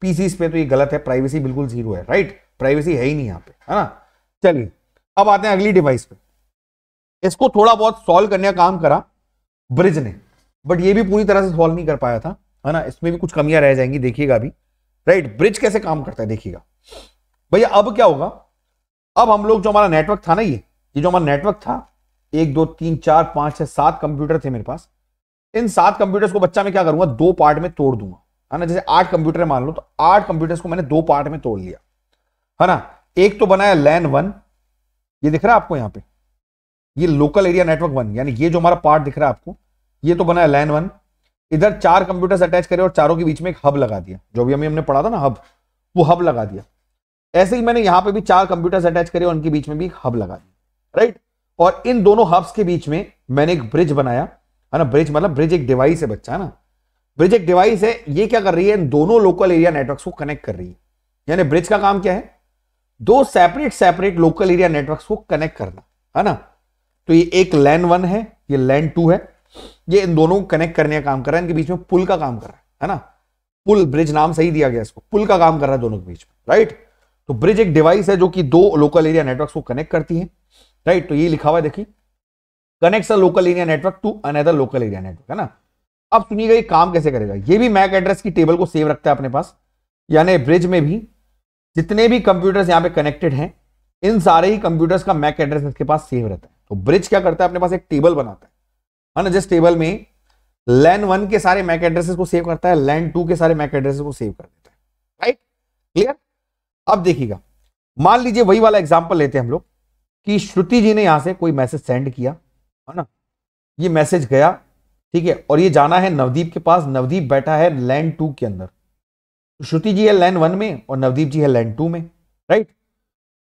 पीसीस पे तो ये गलत है प्राइवेसी बिल्कुल जीरो है राइट प्राइवेसी है ही नहीं यहाँ पे है ना चलिए अब आते हैं अगली डिवाइस पे इसको थोड़ा बहुत सॉल्व करने का काम करा ब्रिज ने बट ये भी पूरी तरह से सॉल्व नहीं कर पाया था है ना इसमें भी कुछ कमियां रह जाएंगी देखिएगा अभी राइट ब्रिज कैसे काम करता है देखिएगा भैया अब क्या होगा अब हम लोग जो हमारा नेटवर्क था ना ये ये जो हमारा नेटवर्क था एक दो तीन चार पांच छह सात कंप्यूटर थे मेरे पास इन सात कंप्यूटर्स को बच्चा मैं क्या करूंगा दो पार्ट में तोड़ दूंगा है ना जैसे आठ कंप्यूटर मान लो तो आठ कंप्यूटर्स को मैंने दो पार्ट में तोड़ लिया है ना एक तो बनाया लैन वन ये दिख रहा है आपको यहां पे ये लोकल एरिया नेटवर्क वन यानी ये जो हमारा पार्ट दिख रहा है आपको ये तो बनाया लैन वन इधर चार कंप्यूटर्स अटैच करे और चारों के बीच में एक हब लगा दिया जो भी हमें हमने पढ़ा था ना हब वो हब लगा दिया ऐसे ही मैंने यहां पे भी चार कंप्यूटर्स अटैच करे और उनके बीच में भी एक हब लगा दिया राइट और इन दोनों हब्स के बीच में मैंने एक ब्रिज बनाया है ना ब्रिज मतलब ब्रिज एक डिवाइस है बच्चा है ना ब्रिज एक डिवाइस है ये क्या कर रही है दोनों लोकल एरिया नेटवर्क्स को कनेक्ट कर रही है यानी ब्रिज का काम क्या है दो separate separate local area networks को कनेक्ट करना है ना तो ये एक लैन वन है ये लैन टू है ये इन दोनों को कनेक्ट करने का काम कर रहा है इनके बीच में पुल का काम कर रहा है है ना पुल ब्रिज नाम सही दिया गया इसको पुल का काम कर रहा है दोनों के बीच में राइट तो ब्रिज एक डिवाइस है जो कि दो लोकल एरिया नेटवर्क को कनेक्ट करती है राइट तो ये लिखा हुआ है देखिए connects a local area network to another local area network है ना अब सुनिएगा ये काम कैसे करेगा ये भी मैक एड्रेस की टेबल को सेव रखता है अपने पास यानी ब्रिज में भी जितने भी कंप्यूटर्स यहाँ पे कनेक्टेड हैं इन सारे ही कंप्यूटर्स का मैक एड्रेस इसके पास सेव रहता है तो ब्रिज क्या करता है अपने पास एक टेबल बनाता है है ना जिस टेबल में लैन वन के सारे मैक एड्रेसेस को सेव करता है लैन टू के सारे मैक एड्रेसेस को सेव कर देता है राइट क्लियर अब देखिएगा मान लीजिए वही वाला एग्जाम्पल लेते हैं हम लोग कि श्रुति जी ने यहां से कोई मैसेज सेंड किया है ना ये मैसेज गया ठीक है और ये जाना है नवदीप के पास नवदीप बैठा है लैंड टू के अंदर तो श्रुति जी है लैंड वन में और नवदीप जी है लैंड टू में राइट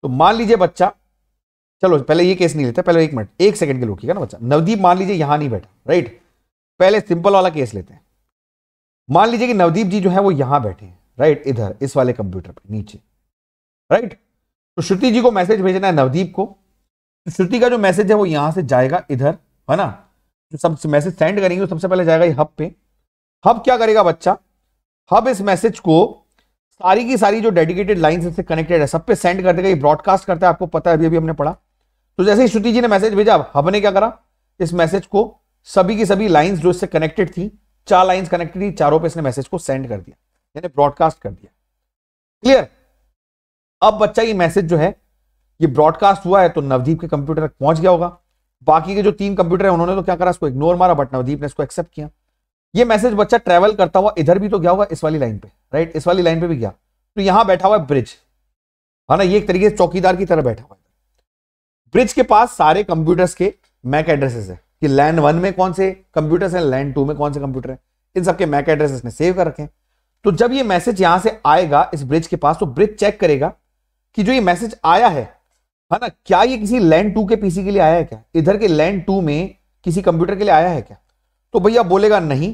तो मान लीजिए बच्चा चलो पहले ये केस नहीं लेते पहले एक मिनट एक सेकंड के लोग ना बच्चा नवदीप मान लीजिए यहां नहीं बैठा राइट पहले सिंपल वाला केस लेते हैं मान लीजिए कि नवदीप जी जो है वो यहां बैठे राइट इधर इस वाले कंप्यूटर पर नीचे राइट तो श्रुति जी को मैसेज भेजना है नवदीप को श्रुति का जो मैसेज है वो यहां से जाएगा इधर है ना जो सब मैसेज सेंड करेंगे वो सबसे पहले जाएगा ये हब पे हब क्या करेगा बच्चा हब इस मैसेज को सारी की सारी जो डेडिकेटेड लाइन से कनेक्टेड है सब पे सेंड कर देगा ये ब्रॉडकास्ट करता है आपको पता है अभी अभी हमने पढ़ा तो जैसे ही श्रुति जी ने मैसेज भेजा हब ने क्या करा इस मैसेज को सभी की सभी लाइन्स जो इससे कनेक्टेड थी चार लाइन्स कनेक्टेड थी चारों पे इसने मैसेज को सेंड कर दिया यानी ब्रॉडकास्ट कर दिया क्लियर अब बच्चा ये मैसेज जो है ये ब्रॉडकास्ट हुआ है तो नवदीप के कंप्यूटर तक पहुंच गया होगा बाकी के जो तीन कंप्यूटर है उन्होंने तो क्या करा इसको इग्नोर मारा बट नवदीप ने इसको एक्सेप्ट किया ये मैसेज बच्चा ट्रेवल करता हुआ इधर भी तो गया हुआ इस वाली लाइन पे राइट इस वाली लाइन पे भी गया तो यहां बैठा हुआ है ब्रिज है हाँ ना ये एक तरीके से चौकीदार की तरह बैठा हुआ है ब्रिज के पास सारे कंप्यूटर्स के मैक एड्रेसेस है कि लैंड वन में कौन से कंप्यूटर्स हैं लैंड टू में कौन से कंप्यूटर हैं इन सबके मैक एड्रेसेस ने सेव कर रखे हैं तो जब ये मैसेज यहां से आएगा इस ब्रिज के पास तो ब्रिज चेक करेगा कि जो ये मैसेज आया है है हाँ ना क्या ये किसी लैंड टू के पीसी के लिए आया है क्या इधर के लैंड टू में किसी कंप्यूटर के लिए आया है क्या तो भैया बोलेगा नहीं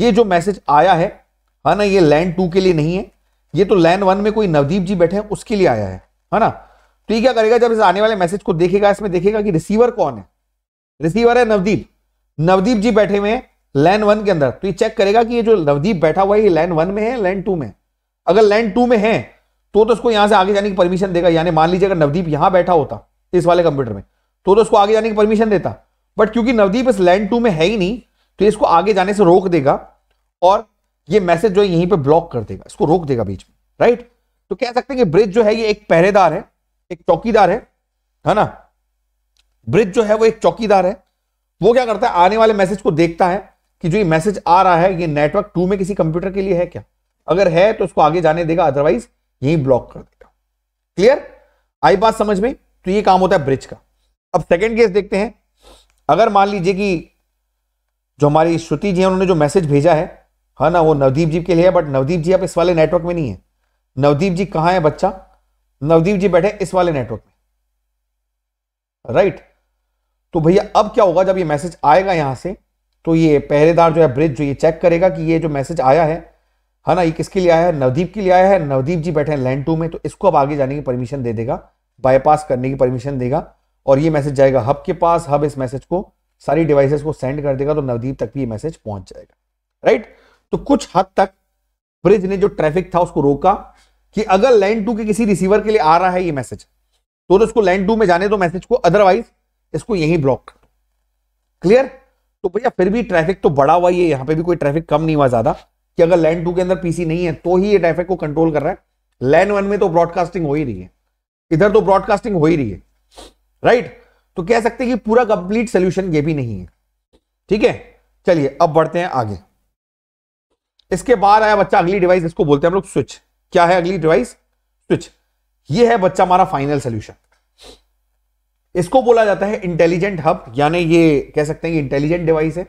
ये जो मैसेज आया है है हाँ ना ये लैंड टू के लिए नहीं है ये तो लैंड वन में कोई नवदीप जी बैठे हैं उसके लिए आया है है हाँ ना तो ये क्या करेगा जब इस आने वाले मैसेज को देखेगा इसमें देखेगा कि रिसीवर कौन है रिसीवर है नवदीप नवदीप जी बैठे हुए हैं लैंड वन के अंदर तो ये चेक करेगा कि ये जो नवदीप बैठा हुआ है ये लैंड वन में है लैंड टू में अगर लैंड टू में है तो तो उसको यहां से आगे जाने की परमिशन देगा यानी मान लीजिए अगर नवदीप यहां बैठा होता इस वाले कंप्यूटर में तो तो उसको आगे जाने की परमिशन देता बट क्योंकि नवदीप इस लैंड टू में है ही नहीं तो इसको आगे जाने से रोक देगा और ये मैसेज जो है यहीं पर ब्लॉक कर देगा इसको रोक देगा बीच में राइट तो कह सकते हैं कि ब्रिज जो है ये एक पहरेदार है एक चौकीदार है है ना ब्रिज जो है वो एक चौकीदार है वो क्या करता है आने वाले मैसेज को देखता है कि जो ये मैसेज आ रहा है ये नेटवर्क टू में किसी कंप्यूटर के लिए है क्या अगर है तो उसको आगे जाने देगा अदरवाइज यही ब्लॉक कर देता हूं क्लियर आई बात समझ में तो ये काम होता है ब्रिज का अब सेकेंड केस देखते हैं अगर मान लीजिए कि जो हमारी श्रुति जी है उन्होंने जो मैसेज भेजा है हा ना वो नवदीप जी के लिए है बट नवदीप जी आप इस वाले नेटवर्क में नहीं है नवदीप जी कहां है बच्चा नवदीप जी बैठे इस वाले नेटवर्क में राइट right. तो भैया अब क्या होगा जब ये मैसेज आएगा यहां से तो ये पहरेदार जो है ब्रिज जो ये चेक करेगा कि ये जो मैसेज आया है है हाँ ना ये किसके लिए आया है नवदीप के लिए आया है नवदीप जी बैठे हैं लैंड टू में तो इसको अब आगे जाने की परमिशन दे देगा बाईपास करने की परमिशन देगा और ये मैसेज जाएगा हब के पास हब इस मैसेज को सारी डिवाइसेस को सेंड कर देगा तो नवदीप तक भी ये मैसेज पहुंच जाएगा राइट तो कुछ हद तक ब्रिज ने जो ट्रैफिक था उसको रोका कि अगर लैंड टू के किसी रिसीवर के लिए आ रहा है ये मैसेज तो, उसको लैंड टू में जाने दो मैसेज को अदरवाइज इसको यही ब्लॉक क्लियर तो भैया फिर भी ट्रैफिक तो बड़ा हुआ ही है यहां पे भी कोई ट्रैफिक कम नहीं हुआ ज्यादा कि अगर लैंड टू के अंदर पीसी नहीं है तो ही ये डेफेक्ट को कंट्रोल कर रहा है लैन वन में तो ब्रॉडकास्टिंग हो ही रही है इधर तो ब्रॉडकास्टिंग हो ही रही है राइट तो कह सकते हैं कि पूरा कंप्लीट सोल्यूशन ये भी नहीं है ठीक है चलिए अब बढ़ते हैं आगे इसके बाद आया बच्चा अगली डिवाइस इसको बोलते हैं हम लोग स्विच क्या है अगली डिवाइस स्विच ये है बच्चा हमारा फाइनल सोल्यूशन इसको बोला जाता है इंटेलिजेंट हब यानी ये कह सकते हैं कि इंटेलिजेंट डिवाइस है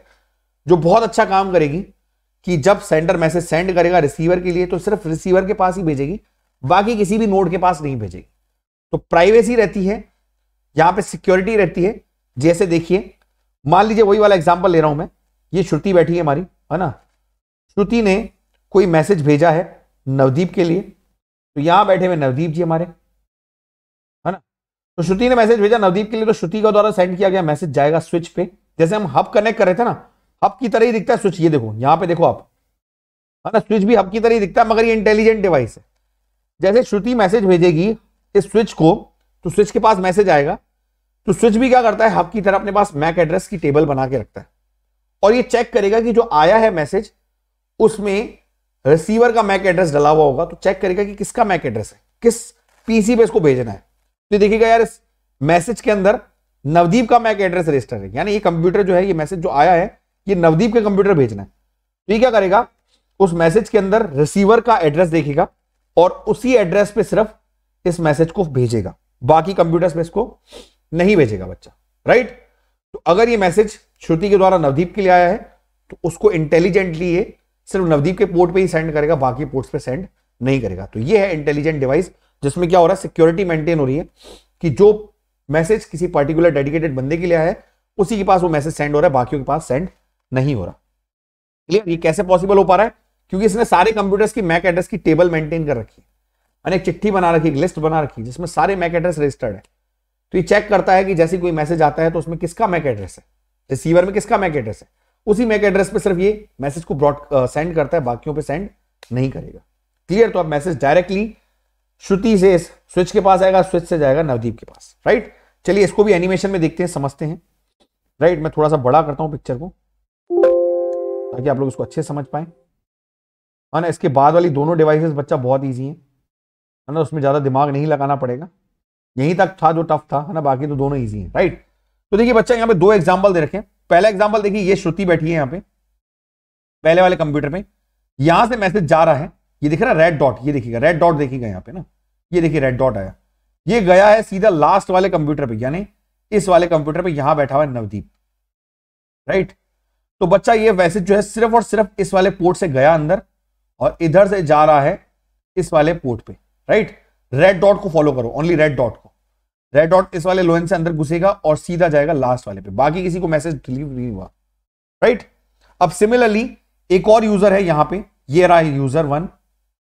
जो बहुत अच्छा काम करेगी कि जब सेंडर मैसेज सेंड करेगा रिसीवर के लिए तो सिर्फ रिसीवर के पास ही भेजेगी बाकी किसी भी नोड के पास नहीं भेजेगी तो प्राइवेसी रहती है यहाँ पे सिक्योरिटी रहती है जैसे देखिए मान लीजिए वही वाला एग्जाम्पल ले रहा हूं मैं ये श्रुति बैठी है हमारी है ना श्रुति ने कोई मैसेज भेजा है नवदीप के लिए तो यहां बैठे हुए नवदीप जी हमारे है ना तो श्रुति ने मैसेज भेजा नवदीप के लिए तो श्रुति का द्वारा सेंड किया गया मैसेज जाएगा स्विच पे जैसे हम हब कनेक्ट कर रहे थे ना हब की तरह ही दिखता है स्विच ये देखो यहां पे देखो आप है ना स्विच भी हब की तरह ही दिखता है मगर ये इंटेलिजेंट डिवाइस है जैसे श्रुति मैसेज भेजेगी इस स्विच को तो स्विच के पास मैसेज आएगा तो स्विच भी क्या करता है हब की तरह अपने पास मैक एड्रेस की टेबल बना के रखता है और ये चेक करेगा कि जो आया है मैसेज उसमें रिसीवर का मैक एड्रेस डला हुआ होगा तो चेक करेगा कि किसका मैक एड्रेस है किस पीसी पे इसको भेजना है तो देखिएगा यार इस मैसेज के अंदर नवदीप का मैक एड्रेस रजिस्टर है यानी ये कंप्यूटर जो है ये मैसेज जो आया है ये नवदीप के कंप्यूटर भेजना है तो ये क्या करेगा उस मैसेज के अंदर रिसीवर का एड्रेस देखेगा और उसी एड्रेस पे सिर्फ इस मैसेज को भेजेगा बाकी कंप्यूटर्स में इसको नहीं भेजेगा बच्चा राइट तो अगर ये मैसेज श्रुति के द्वारा नवदीप के लिए आया है तो उसको इंटेलिजेंटली ये सिर्फ नवदीप के पोर्ट पे ही सेंड करेगा बाकी पोर्ट्स पे सेंड नहीं करेगा तो ये है इंटेलिजेंट डिवाइस जिसमें क्या हो रहा है सिक्योरिटी मेंटेन हो रही है कि जो मैसेज किसी पर्टिकुलर डेडिकेटेड बंदे के लिए आया है उसी के पास वो मैसेज सेंड हो रहा है बाकी के पास सेंड नहीं हो रहा क्लियर ये कैसे पॉसिबल हो पा रहा है क्योंकि इसने सारे कंप्यूटर्स की मैक एड्रेस की टेबल मेंटेन कर रखी है चिट्ठी बना रखी लिस्ट बना रखी जिसमें सारे मैक एड्रेस रजिस्टर्ड है तो ये चेक करता है कि जैसे कोई मैसेज आता है तो उसमें किसका मैक एड्रेस है रिसीवर में किसका मैक एड्रेस है उसी मैक एड्रेस पे सिर्फ ये मैसेज को ब्रॉड सेंड करता है बाकियों पे सेंड नहीं करेगा क्लियर तो अब मैसेज डायरेक्टली श्रुति से स्विच के पास आएगा स्विच से जाएगा नवदीप के पास राइट चलिए इसको भी एनिमेशन में देखते हैं समझते हैं राइट मैं थोड़ा सा बड़ा करता हूं पिक्चर को ताकि आप लोग उसको अच्छे समझ पाए है हाँ ना इसके बाद वाली दोनों डिवाइसेस बच्चा बहुत ईजी है है ना उसमें ज़्यादा दिमाग नहीं लगाना पड़ेगा यहीं तक था जो टफ था है ना बाकी तो दोनों ईजी है राइट तो देखिए बच्चा यहाँ पे दो एग्जाम्पल दे रखे पहला एग्जाम्पल देखिए ये श्रुति बैठी है यहाँ पे पहले वाले कंप्यूटर में यहां से मैसेज जा रहा है ये दिख रहा रेड डॉट ये देखिएगा रेड डॉट देखिएगा यहाँ पे ना ये देखिए रेड डॉट आया ये गया है सीधा लास्ट वाले कंप्यूटर पे यानी इस वाले कंप्यूटर पे यहां बैठा हुआ है नवदीप राइट तो बच्चा ये वैसे जो है सिर्फ और सिर्फ इस वाले पोर्ट से गया अंदर और इधर से जा रहा है इस वाले पोर्ट पे राइट रेड डॉट को फॉलो करो ओनली रेड डॉट को रेड डॉट इस वाले लोइन से अंदर घुसेगा और सीधा जाएगा लास्ट वाले पे बाकी किसी को मैसेज डिलीव नहीं हुआ राइट अब सिमिलरली एक और यूजर है यहां पर यह रहा यूजर वन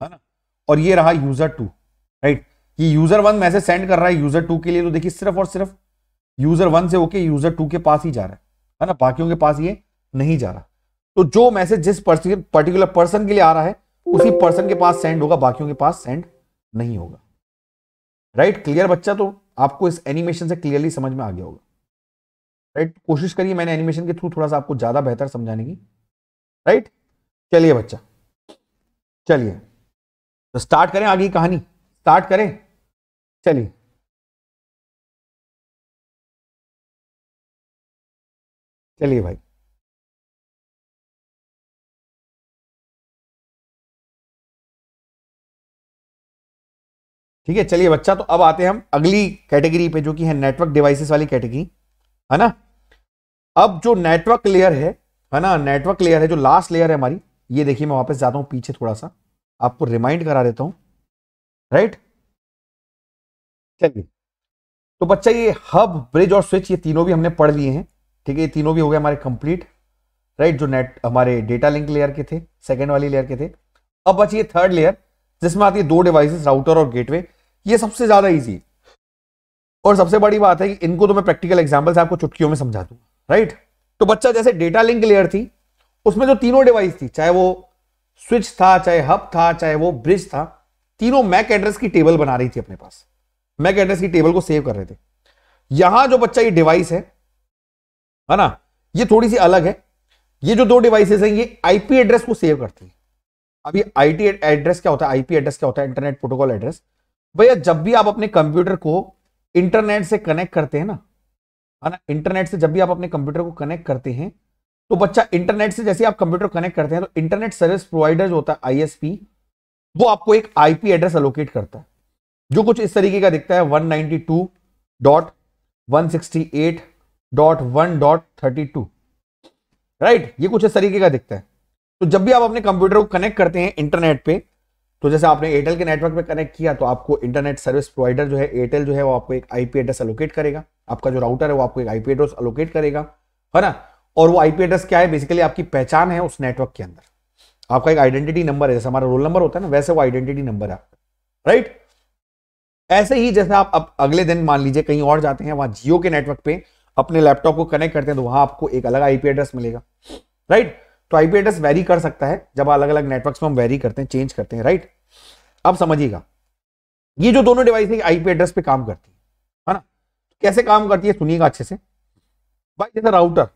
है ना और ये रहा यूजर टू राइट ये यूजर वन मैसेज सेंड कर रहा है यूजर टू के लिए तो देखिए सिर्फ और सिर्फ यूजर वन से होके यूजर टू के पास ही जा रहा है है ना बाकियों के पास ये नहीं जा रहा तो जो मैसेज जिस पर्सन पर्टिकुलर पर्सन के लिए आ रहा है उसी पर्सन के पास सेंड होगा बाकियों के पास सेंड नहीं होगा राइट right? क्लियर बच्चा तो आपको इस एनिमेशन से क्लियरली समझ में आ गया होगा राइट right? कोशिश करिए मैंने एनिमेशन के थ्रू थोड़ा सा आपको ज्यादा बेहतर समझाने की राइट right? चलिए बच्चा चलिए तो स्टार्ट करें आगे कहानी स्टार्ट करें चलिए चलिए भाई ठीक है चलिए बच्चा तो अब आते हैं हम अगली कैटेगरी पे जो कि है नेटवर्क डिवाइसेस वाली कैटेगरी है ना अब जो नेटवर्क लेयर है है ना नेटवर्क लेयर है जो लास्ट लेयर है हमारी ये देखिए मैं वापस जाता हूं पीछे थोड़ा सा आपको रिमाइंड करा देता हूं राइट चलिए तो बच्चा ये हब ब्रिज और स्विच ये तीनों भी हमने पढ़ लिए हैं ठीक है ये तीनों भी हो गए हमारे कंप्लीट राइट जो नेट हमारे डेटा लिंक लेयर के थे सेकेंड वाली लेयर के थे अब बच्चे ये थर्ड लेयर जिसमें आती है दो डिवाइसेस राउटर और गेटवे ये सबसे ज़्यादा ईजी और सबसे बड़ी बात है कि इनको तो मैं प्रैक्टिकल एग्जाम्पल से आपको चुटकियों में समझा दूंगा राइट तो बच्चा जैसे डेटा लिंक लेयर थी उसमें जो तीनों डिवाइस थी चाहे वो स्विच था चाहे हब था चाहे वो ब्रिज था तीनों मैक एड्रेस की टेबल बना रही थी अपने पास मैक एड्रेस की टेबल को सेव कर रहे थे यहां जो बच्चा ये डिवाइस है है ना ये थोड़ी सी अलग है ये जो दो डिवाइसेस हैं ये आईपी एड्रेस को सेव करती है अभी आईटी एड्रेस क्या होता है आईपी एड्रेस क्या होता है इंटरनेट प्रोटोकॉल एड्रेस भैया जब भी आप अपने कंप्यूटर को इंटरनेट से कनेक्ट करते हैं ना है ना इंटरनेट से जब भी आप अपने कंप्यूटर को कनेक्ट करते हैं तो बच्चा इंटरनेट से जैसे आप कंप्यूटर कनेक्ट करते हैं तो इंटरनेट सर्विस प्रोवाइडर जो होता है आईएसपी वो आपको एक आईपी एड्रेस अलोकेट करता है जो कुछ इस तरीके का दिखता है 192.168.1.32 राइट ये कुछ इस तरीके का दिखता है तो जब भी आप अपने कंप्यूटर को कनेक्ट करते हैं इंटरनेट पे तो जैसे आपने एयरटेल के नेटवर्क पे कनेक्ट किया तो आपको इंटरनेट सर्विस प्रोवाइडर जो है एयरटेल जो है वो आपको एक आईपी एड्रेस अलोकेट करेगा आपका जो राउटर है वो आपको एक आईपी एड्रेस अलोकेट करेगा है ना और वो आईपी एड्रेस क्या है बेसिकली आपकी पहचान है उस नेटवर्क के अंदर आपका एक आइडेंटिटी नंबर है जैसे हमारा रोल नंबर होता है ना वैसे वो आइडेंटिटी नंबर है आपका राइट ऐसे ही जैसे आप अब अगले दिन मान लीजिए कहीं और जाते हैं वहां जियो के नेटवर्क पे अपने लैपटॉप को कनेक्ट करते हैं तो वहां आपको एक अलग आईपी एड्रेस मिलेगा राइट तो आईपी एड्रेस वेरी कर सकता है जब अलग अलग नेटवर्क्स में हम वेरी करते हैं चेंज करते हैं राइट अब समझिएगा ये जो दोनों डिवाइस है आईपी एड्रेस पे काम करती है है ना कैसे काम करती है सुनिएगा अच्छे से भाई जैसे राउटर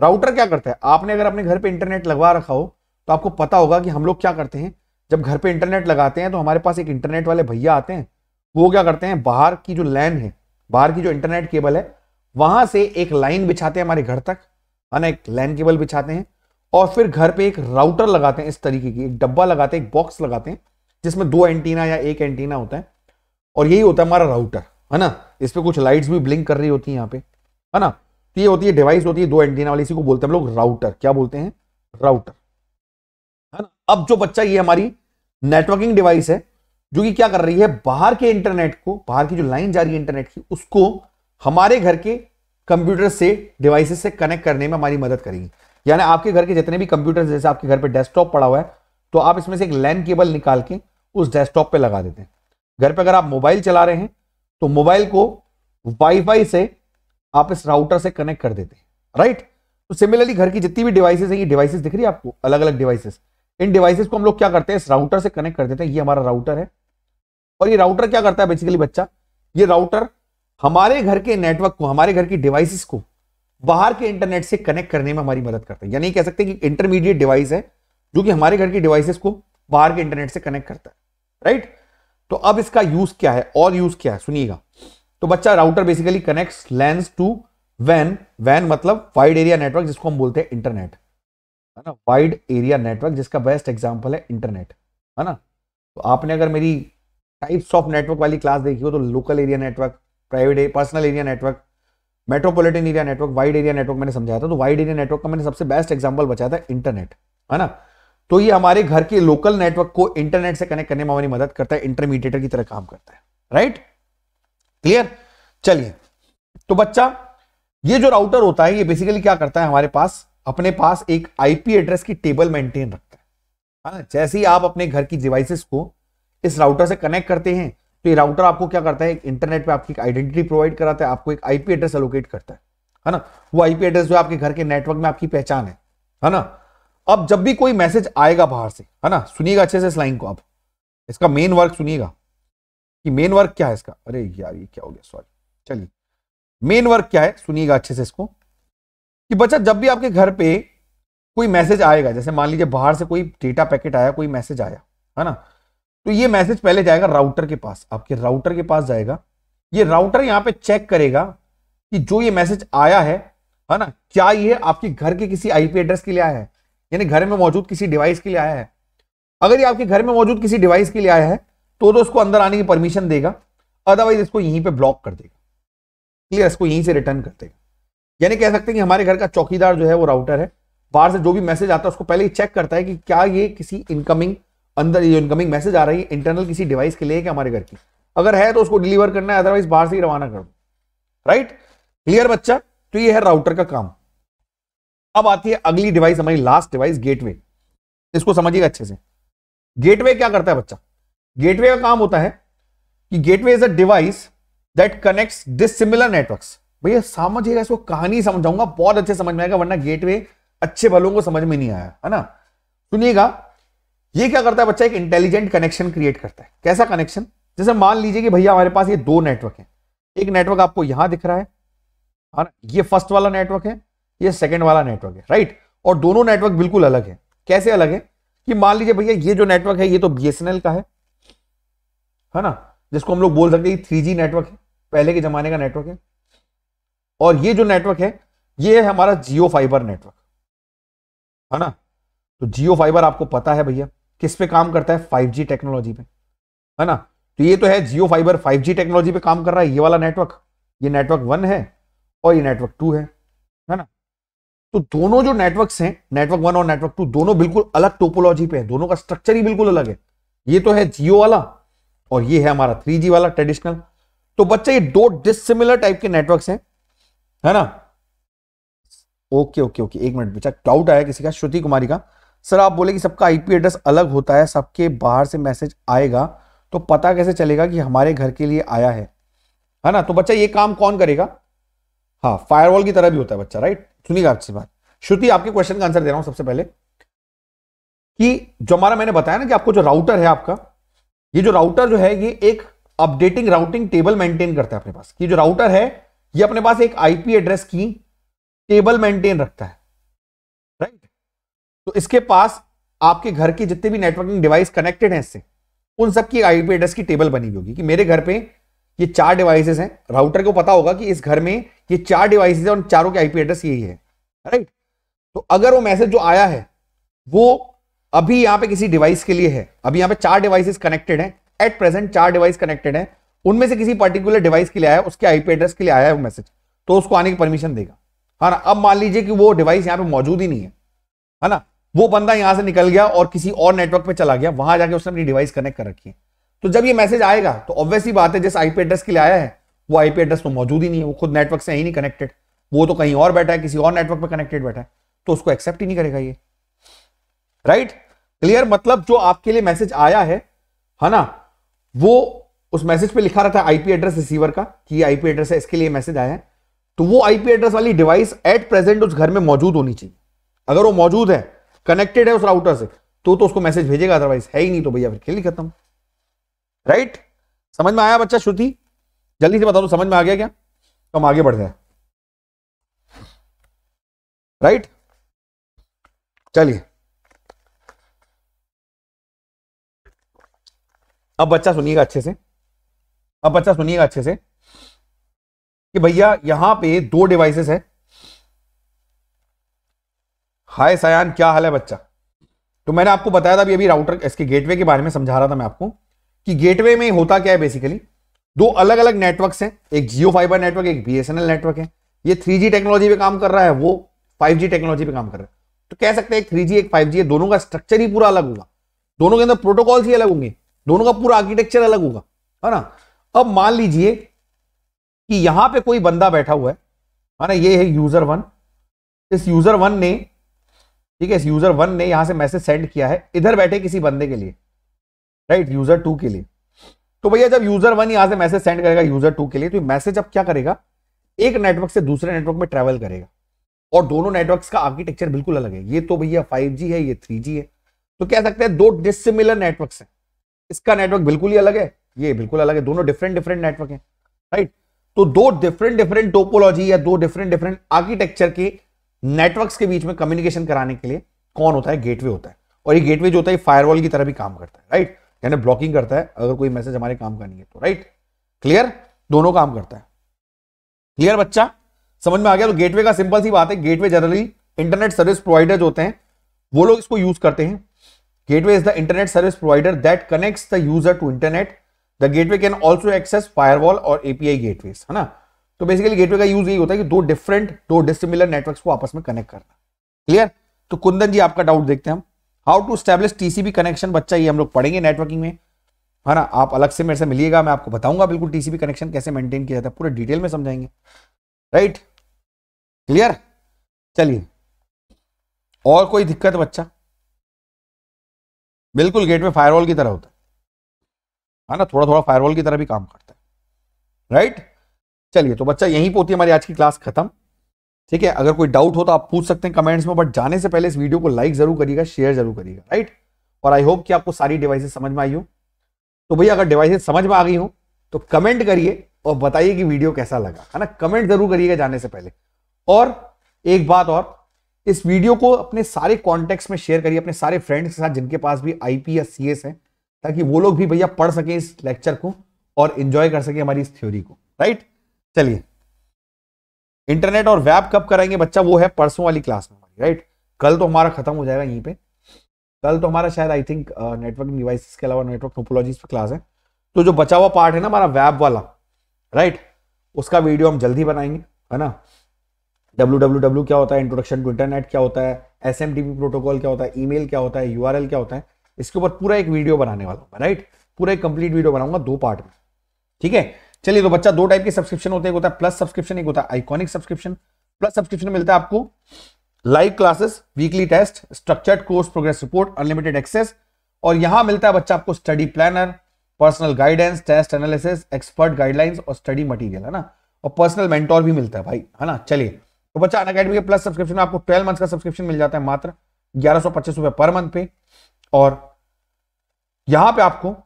राउटर क्या करता है आपने अगर अपने घर पे इंटरनेट लगवा रखा हो तो आपको पता होगा कि हम लोग क्या करते हैं जब घर पे इंटरनेट लगाते हैं तो हमारे पास एक इंटरनेट वाले भैया आते हैं वो क्या करते हैं बाहर की जो लैन है बाहर की जो इंटरनेट केबल है वहां से एक लाइन बिछाते हैं हमारे घर तक है ना एक लैन केबल बिछाते हैं और फिर घर पे एक राउटर लगाते हैं इस तरीके की एक डब्बा लगाते हैं एक बॉक्स लगाते हैं जिसमें दो एंटीना या एक एंटीना होता है और यही होता है हमारा राउटर है ना इस पर कुछ लाइट्स भी ब्लिंक कर रही होती है यहाँ पे है ना तो ये होती है डिवाइस होती है दो एंटीना वाली इसी को बोलते हैं हम लोग राउटर क्या बोलते हैं राउटर है ना अब जो बच्चा ये हमारी नेटवर्किंग डिवाइस है जो कि क्या कर रही है बाहर के इंटरनेट को बाहर की जो लाइन जा रही है इंटरनेट की उसको हमारे घर के कंप्यूटर से डिवाइसेस से कनेक्ट करने में हमारी मदद करेगी यानी आपके घर के जितने भी कंप्यूटर जैसे आपके घर पर डेस्कटॉप पड़ा हुआ है तो आप इसमें से एक लैन केबल निकाल के उस डेस्कटॉप पर लगा देते हैं घर पर अगर आप मोबाइल चला रहे हैं तो मोबाइल को वाईफाई से आप इस राउटर से कनेक्ट कर देते हैं राइट तो सिमिलरली घर की जितनी भी डिवाइसेस है ये डिवाइसेस दिख रही है आपको अलग अलग डिवाइसेस इन डिवाइसेस को हम लोग क्या करते हैं इस राउटर से कनेक्ट कर देते हैं ये हमारा राउटर है और ये राउटर क्या करता है बेसिकली बच्चा ये राउटर हमारे घर के नेटवर्क को हमारे घर की डिवाइसेस को बाहर के इंटरनेट से कनेक्ट करने में हमारी मदद करता है यानी कह सकते हैं कि इंटरमीडिएट डिवाइस है जो कि हमारे घर की डिवाइसेस को बाहर के इंटरनेट से कनेक्ट करता है राइट तो अब इसका यूज क्या है और यूज क्या है सुनिएगा तो बच्चा router basically connect lens to van van मतलब वाइड एरिया नेटवर्क जिसको हम बोलते हैं इंटरनेट है ना वाइड एरिया नेटवर्क जिसका बेस्ट एग्जाम्पल है इंटरनेट है ना तो आपने अगर मेरी टाइप्स ऑफ नेटवर्क वाली क्लास देखी हो तो local area network private personal area network metropolitan area network wide area network मैंने समझाया था तो वाइड एरिया नेटवर्क का मैंने सबसे बेस्ट एग्जाम्पल बचाया था इंटरनेट है ना तो ये हमारे घर के लोकल नेटवर्क को इंटरनेट से कनेक्ट करने में हमारी मदद करता है इंटरमीडिएटर की तरह काम करता है राइट क्लियर चलिए तो बच्चा ये जो राउटर होता है ये बेसिकली क्या करता है हमारे पास अपने पास एक आईपी एड्रेस की टेबल मेंटेन रखता है हाँ, जैसे ही आप अपने घर की डिवाइसेस को इस राउटर से कनेक्ट करते हैं तो ये राउटर आपको क्या करता है इंटरनेट पे आपकी एक आइडेंटिटी प्रोवाइड कराता है आपको एक आईपी एड्रेस एलोकेट करता है है ना वो आईपी एड्रेस जो आपके घर के नेटवर्क में आपकी पहचान है है ना अब जब भी कोई मैसेज आएगा बाहर से है ना सुनिएगा अच्छे से स्लाइंग को आप इसका मेन वर्क सुनिएगा कि मेन वर्क क्या है इसका अरे यार ये क्या हो गया सॉरी चलिए मेन वर्क क्या है सुनिएगा अच्छे से इसको कि बच्चा जब भी आपके घर पे कोई मैसेज आएगा जैसे मान लीजिए बाहर से कोई डेटा पैकेट आया कोई मैसेज आया है ना तो ये मैसेज पहले जाएगा राउटर के पास आपके राउटर के पास जाएगा ये राउटर यहाँ पे चेक करेगा कि जो ये मैसेज आया है है ना क्या ये आपके घर के किसी आईपी एड्रेस के लिए आया है यानी घर में मौजूद किसी डिवाइस के लिए आया है अगर ये आपके घर में मौजूद किसी डिवाइस के लिए आया है तो तो उसको अंदर आने की परमिशन देगा अदरवाइज इसको यहीं पर ब्लॉक कर देगा क्लियर इसको यहीं से रिटर्न कर देगा यानी कह सकते हैं कि हमारे घर का चौकीदार जो है वो राउटर है बाहर से जो भी मैसेज आता है उसको पहले ही चेक करता है कि क्या ये किसी इनकमिंग अंदर ये इनकमिंग मैसेज आ रही है इंटरनल किसी डिवाइस के लिए कि हमारे घर की अगर है तो उसको डिलीवर करना है अदरवाइज बाहर से ही रवाना कर दो राइट क्लियर बच्चा तो ये है राउटर का काम अब आती है अगली डिवाइस हमारी लास्ट डिवाइस गेटवे इसको समझिए अच्छे से गेटवे क्या करता है बच्चा गेटवे का काम होता है कि gateway is a device that connects dissimilar networks भैया समझिएगा इसको कहानी समझाऊंगा बहुत अच्छे समझ में आएगा वरना गेटवे अच्छे भलों को समझ में नहीं आया है ना सुनिएगा ये क्या करता है बच्चा एक इंटेलिजेंट कनेक्शन क्रिएट करता है कैसा कनेक्शन जैसे मान लीजिए कि भैया हमारे पास ये दो नेटवर्क है एक नेटवर्क आपको यहां दिख रहा है ये फर्स्ट वाला नेटवर्क है ये सेकेंड वाला नेटवर्क है राइट और दोनों नेटवर्क बिल्कुल अलग है कैसे अलग है कि मान लीजिए भैया ये जो नेटवर्क है ये तो बीएसएनएल का है है ना जिसको हम लोग बोल सकते हैं थ्री नेटवर्क है पहले के जमाने का नेटवर्क है और ये जो नेटवर्क है ये है हमारा जियो फाइबर नेटवर्क है ना तो जियो फाइबर आपको पता है भैया किस पे काम करता है 5G टेक्नोलॉजी पे है ना तो ये तो है जियो फाइबर 5G टेक्नोलॉजी पे काम कर रहा है ये वाला नेटवर्क ये नेटवर्क वन है और ये नेटवर्क टू है है ना तो दोनों जो नेटवर्क्स हैं नेटवर्क वन और नेटवर्क टू दोनों बिल्कुल अलग टोपोलॉजी पे है दोनों का स्ट्रक्चर ही बिल्कुल अलग है ये तो है जियो वाला और ये है हमारा थ्री वाला ट्रेडिशनल तो बच्चा ये दो डिसिमिलर टाइप के नेटवर्क हैं है ना ओके ओके ओके एक मिनट बेचा डाउट आया किसी का श्रुति कुमारी का सर आप बोले कि सबका आईपी एड्रेस अलग होता है सबके बाहर से मैसेज आएगा तो पता कैसे चलेगा कि हमारे घर के लिए आया है है ना तो बच्चा ये काम कौन करेगा हाँ फायरवॉल की तरह भी होता है बच्चा राइट सुनिएगा आपसे बात श्रुति आपके क्वेश्चन का आंसर दे रहा हूं सबसे पहले कि जो हमारा मैंने बताया ना कि आपको जो राउटर है आपका ये जो राउटर जो है ये एक अपडेटिंग राउटिंग टेबल मेंटेन करता है अपने पास ये जो राउटर है ये अपने पास एक आईपी एड्रेस की टेबल मेंटेन रखता है तो इसके पास आपके घर की जितने भी नेटवर्किंग डिवाइस कनेक्टेड हैं इससे उन सब की आईपी एड्रेस की टेबल बनी होगी कि मेरे घर पे ये चार डिवाइसेस हैं राउटर को पता होगा कि इस घर में ये चार डिवाइसेस हैं और चारों के आईपी एड्रेस यही है राइट तो अगर वो मैसेज जो आया है वो अभी यहां पे किसी डिवाइस के लिए है अभी यहाँ पे चार डिवाइसेस कनेक्टेड हैं एट प्रेजेंट चार डिवाइस कनेक्टेड हैं उनमें से किसी पर्टिकुलर डिवाइस के लिए आया उसके आईपी एड्रेस के लिए आया है वो मैसेज तो उसको आने की परमिशन देगा है हाँ ना अब मान लीजिए कि वो डिवाइस यहाँ पे मौजूद ही नहीं है है ना वो बंदा यहां से निकल गया और किसी और नेटवर्क पे चला गया वहां जाके उसने अपनी डिवाइस कनेक्ट कर रखी है तो जब ये मैसेज आएगा तो ऑब्वियसली बात है जिस आईपी एड्रेस के लिए आया है वो आईपी एड्रेस तो मौजूद ही नहीं है वो खुद नेटवर्क से ही नहीं कनेक्टेड वो तो कहीं और बैठा है किसी और नेटवर्क पर कनेक्टेड बैठा है तो उसको एक्सेप्ट ही नहीं करेगा ये राइट क्लियर मतलब जो आपके लिए मैसेज आया है है ना वो उस मैसेज पे लिखा रहा था आईपी एड्रेस रिसीवर का कि आईपी एड्रेस है इसके लिए मैसेज आया है तो वो आईपी एड्रेस वाली डिवाइस एट प्रेजेंट उस घर में मौजूद होनी चाहिए अगर वो मौजूद है कनेक्टेड है उस राउटर से तो तो उसको मैसेज भेजेगा अदरवाइज है ही नहीं तो भैया फिर खेल ही खत्म राइट समझ में आया बच्चा श्रुति जल्दी से बता दो समझ में आ गया क्या तो हम आगे बढ़ते हैं राइट चलिए अब बच्चा सुनिएगा अच्छे से अब बच्चा सुनिएगा अच्छे से कि भैया यहां पे दो डिवाइसेस है हाय सयान क्या हाल है बच्चा तो मैंने आपको बताया था अभी राउटर इसके गेटवे के बारे में समझा रहा था मैं आपको कि गेटवे में होता क्या है बेसिकली दो अलग अलग नेटवर्क्स हैं एक जियो फाइबर नेटवर्क एक बीएसएनएल नेटवर्क है ये थ्री टेक्नोलॉजी पे काम कर रहा है वो फाइव टेक्नोलॉजी पे काम कर रहा है तो कह सकते हैं थ्री जी एक फाइव जी दोनों का स्ट्रक्चर ही पूरा अलग होगा दोनों के अंदर प्रोटोकॉल्स ही अलग होंगे दोनों का पूरा आर्किटेक्चर अलग होगा है ना अब मान लीजिए कि यहां पे कोई बंदा बैठा हुआ है ना ये है यूजर वन इस यूजर वन ने ठीक है यूजर वन ने यहां से मैसेज सेंड किया है इधर बैठे किसी बंदे के लिए राइट यूजर टू के लिए तो भैया जब यूजर वन यहां से मैसेज सेंड करेगा यूजर टू के लिए तो मैसेज अब क्या करेगा एक नेटवर्क से दूसरे नेटवर्क में ट्रेवल करेगा और दोनों नेटवर्क्स का आर्किटेक्चर बिल्कुल अलग है ये तो भैया जी है ये जी है तो कह सकते हैं दो डिसिमिलर नेटवर्क है इसका नेटवर्क बिल्कुल ही अलग है ये बिल्कुल अलग है दोनों डिफरेंट डिफरेंट नेटवर्क है राइट तो दो डिफरेंट डिफरेंट टोपोलॉजी या दो डिफरेंट डिफरेंट आर्किटेक्चर के नेटवर्क्स के बीच में कम्युनिकेशन कराने के लिए कौन होता है गेटवे होता है और ये गेटवे जो होता है फायरवॉल की तरह भी काम करता है राइट यानी ब्लॉकिंग करता है अगर कोई मैसेज हमारे काम का नहीं है तो राइट क्लियर दोनों काम करता है क्लियर बच्चा समझ में आ गया तो गेटवे का सिंपल सी बात है gateway generally internet service provider होते हैं वो लोग इसको यूज करते हैं gateway is the internet service provider that connects the user to internet the gateway can also access firewall और एपीआई गेटवेज है ना तो बेसिकली गेटवे का यूज यही होता है कि दो डिफरेंट दो डिसिमिलर नेटवर्क्स को आपस में कनेक्ट करना क्लियर तो कुंदन जी आपका डाउट देखते हैं हम how to establish TCP connection बच्चा ये हम लोग पढ़ेंगे नेटवर्किंग में है ना आप अलग से मेरे से मिलिएगा मैं आपको बताऊंगा बिल्कुल टीसीबी कनेक्शन कैसे मेंटेन किया जाता है पूरे डिटेल में समझाएंगे राइट क्लियर चलिए और कोई दिक्कत बच्चा बिल्कुल गेट में फायरवॉल की तरह होता है ना थोड़ा थोड़ा फायरवॉल की तरह भी काम करता है राइट चलिए तो बच्चा यहीं पर होती है हमारी आज की क्लास खत्म ठीक है अगर कोई डाउट हो तो आप पूछ सकते हैं कमेंट्स में बट जाने से पहले इस वीडियो को लाइक जरूर करिएगा शेयर जरूर करिएगा राइट और आई होप कि आपको सारी डिवाइसेस समझ में आई हो तो भैया अगर डिवाइसेस समझ में आ गई हो तो कमेंट करिए और बताइए कि वीडियो कैसा लगा है ना कमेंट जरूर करिएगा जाने से पहले और एक बात और इस वीडियो को अपने सारे कॉन्टेक्ट में शेयर करिए अपने सारे फ्रेंड्स के साथ जिनके पास भी आई या एस है ताकि वो लोग भी भैया पढ़ सकें इस लेक्चर को और इंजॉय कर सके हमारी इस थ्योरी को राइट चलिए इंटरनेट और वैब कब कराएंगे बच्चा वो है परसों वाली क्लास में हमारी राइट कल तो हमारा खत्म हो जाएगा यहीं पे कल तो हमारा शायद आई थिंक नेटवर्क डिवाइसेस के अलावा नेटवर्क टोपोलॉजीज पे क्लास है तो जो बचा हुआ पार्ट है ना हमारा वैब वाला राइट उसका वीडियो हम जल्दी बनाएंगे है ना डब्ल्यू क्या होता है इंट्रोडक्शन टू इंटरनेट क्या होता है एस प्रोटोकॉल क्या होता है ई क्या होता है यू क्या होता है इसके ऊपर पूरा एक वीडियो बनाने वाला हूँ राइट पूरा एक कंप्लीट वीडियो बनाऊंगा दो पार्ट में ठीक है चलिए तो बच्चा दो टाइप के सब्सक्रिप्शन होते हैं प्लस सब्सक्रिप्शन एक होता है आइकॉनिक सब्सक्रिप्शन प्लस सब्सक्रिप्शन मिलता है आपको live classes weekly test structured course progress report unlimited access और यहां मिलता है बच्चा आपको study planner personal guidance test analysis expert guidelines और स्टडी मटेरियल है ना और पर्सनल मेंटोर भी मिलता है भाई है ना चलिए तो बच्चा अन अकेडमी के प्लस सब्सक्रिप्शन में आपको ट्वेल्व मंथ का सब्सक्रिप्शन मिल जाता है मात्र ग्यारह सौ पच्चीस रुपए पर मंथ पे और यहां पे आपको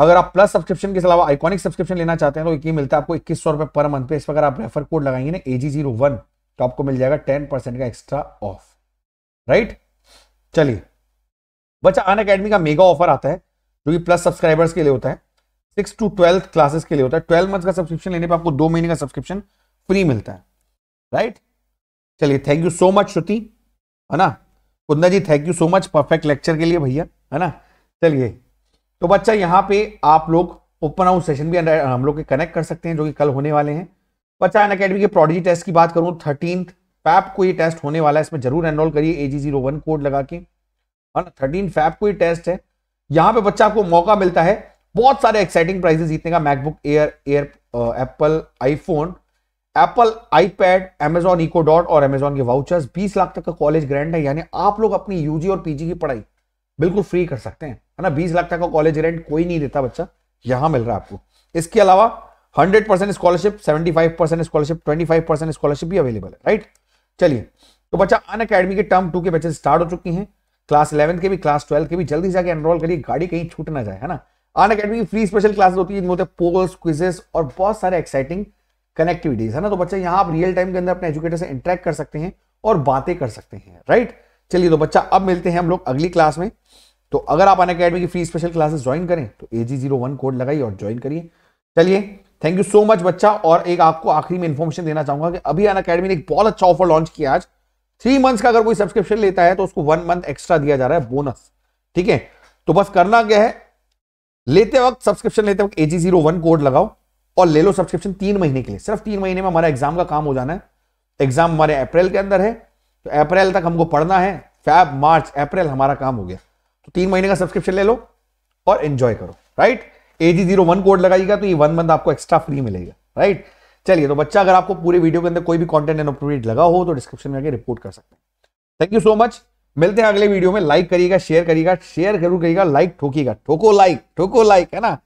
अगर आप प्लस सब्सक्रिप्शन के अलावा आइकॉनिक सब्सक्रिप्शन लेना चाहते हैं तो एक ही मिलता है आपको इक्कीस सौ रुपए पर मंथ पे इस पर अगर आप रेफर कोड लगाएंगे ना ए जी जीरो वन तो आपको मिल जाएगा टेन परसेंट का एक्स्ट्रा ऑफ राइट चलिए बच्चा अन अकेडमी का मेगा ऑफर आता है जो कि प्लस सब्सक्राइबर्स के लिए होता है सिक्स टू ट्वेल्थ क्लासेस के लिए होता है ट्वेल्व मंथ का सब्सक्रिप्शन लेने पर आपको दो महीने का सब्सक्रिप्शन फ्री मिलता है राइट चलिए thank you so much Shruti है ना Kunda ji thank you so much perfect lecture के लिए भैया है ना चलिए तो बच्चा यहाँ पे आप लोग ओपन हाउस सेशन भी हम लोग के कनेक्ट कर सकते हैं जो कि कल होने वाले हैं बच्चा एन अकेडमी के प्रोडजी टेस्ट की बात करूँ थर्टीन फैप को ये टेस्ट होने वाला है इसमें जरूर एनरोल करिए A G zero one code लगा के है ना थर्टीन फैप को ये टेस्ट है यहाँ पे बच्चा आपको मौका मिलता है बहुत सारे एक्साइटिंग प्राइजेस जीतने का MacBook Air Air Apple iPhone Apple iPad Amazon Echo Dot और अमेजॉन के वाउचर्स 20 लाख तक का कॉलेज ग्रांट है यानी आप लोग अपनी यूजी और पीजी की पढ़ाई बिल्कुल फ्री कर सकते हैं है ना बीस लाख तक का कॉलेज रेंट कोई नहीं देता बच्चा यहां मिल रहा है आपको इसके अलावा hundred percent scholarship seventy five percent scholarship twenty five percent scholarship भी अवेलेबल है राइट चलिए तो बच्चा अन अकेडमी के टर्म टू के बच्चे स्टार्ट हो चुकी हैं क्लास इलेवन के भी क्लास ट्वेल्व के भी जल्दी जाके एनरोल करिए गाड़ी कहीं छूट ना जाए है ना अन अकेडमी की फ्री स्पेशल क्लासेस होती है जिनमें होते पोल्स क्विजेस और बहुत सारे एक्साइटिंग कनेक्टिविटीज है ना तो बच्चा यहाँ आप रियल टाइम के अंदर अपने एजुकेटर से इंटरेक्ट कर सकते हैं और बातें कर सकते हैं राइट चलिए तो बच्चा अब मिलते हैं हम लोग अगली क्लास में तो अगर आप अन की फ्री स्पेशल क्लासेस ज्वाइन करें तो A G zero one code लगाइए और ज्वाइन करिए चलिए थैंक यू सो मच बच्चा और एक आपको आखिरी में इन्फॉर्मेशन देना चाहूंगा कि अभी अन अकेडमी ने एक बहुत अच्छा ऑफर लॉन्च किया आज थ्री मंथ्स का अगर कोई सब्सक्रिप्शन लेता है तो उसको वन मंथ एक्स्ट्रा दिया जा रहा है बोनस ठीक है तो बस करना क्या है लेते वक्त सब्सक्रिप्शन लेते वक्त ए कोड लगाओ और ले लो सब्सक्रिप्शन तीन महीने के लिए सिर्फ तीन महीने में हमारा एग्जाम का काम हो जाना है एग्जाम हमारे अप्रैल के अंदर है तो अप्रैल तक हमको पढ़ना है फैब मार्च अप्रैल हमारा काम हो गया तो तीन महीने का सब्सक्रिप्शन ले लो और एंजॉय करो right A G zero one code लगाइएगा तो ये वन मंथ आपको एक्स्ट्रा फ्री मिलेगा राइट चलिए तो बच्चा अगर आपको पूरे वीडियो के अंदर कोई भी कॉन्टेंट एंड अप्रोप्रिएट लगा हो तो डिस्क्रिप्शन में आगे रिपोर्ट कर सकते हैं थैंक यू सो मच मिलते हैं अगले वीडियो में लाइक करिएगा शेयर करिएगा शेयर जरूर करिएगा लाइक ठोकिएगा ठोको लाइक ठोको लाइक है ना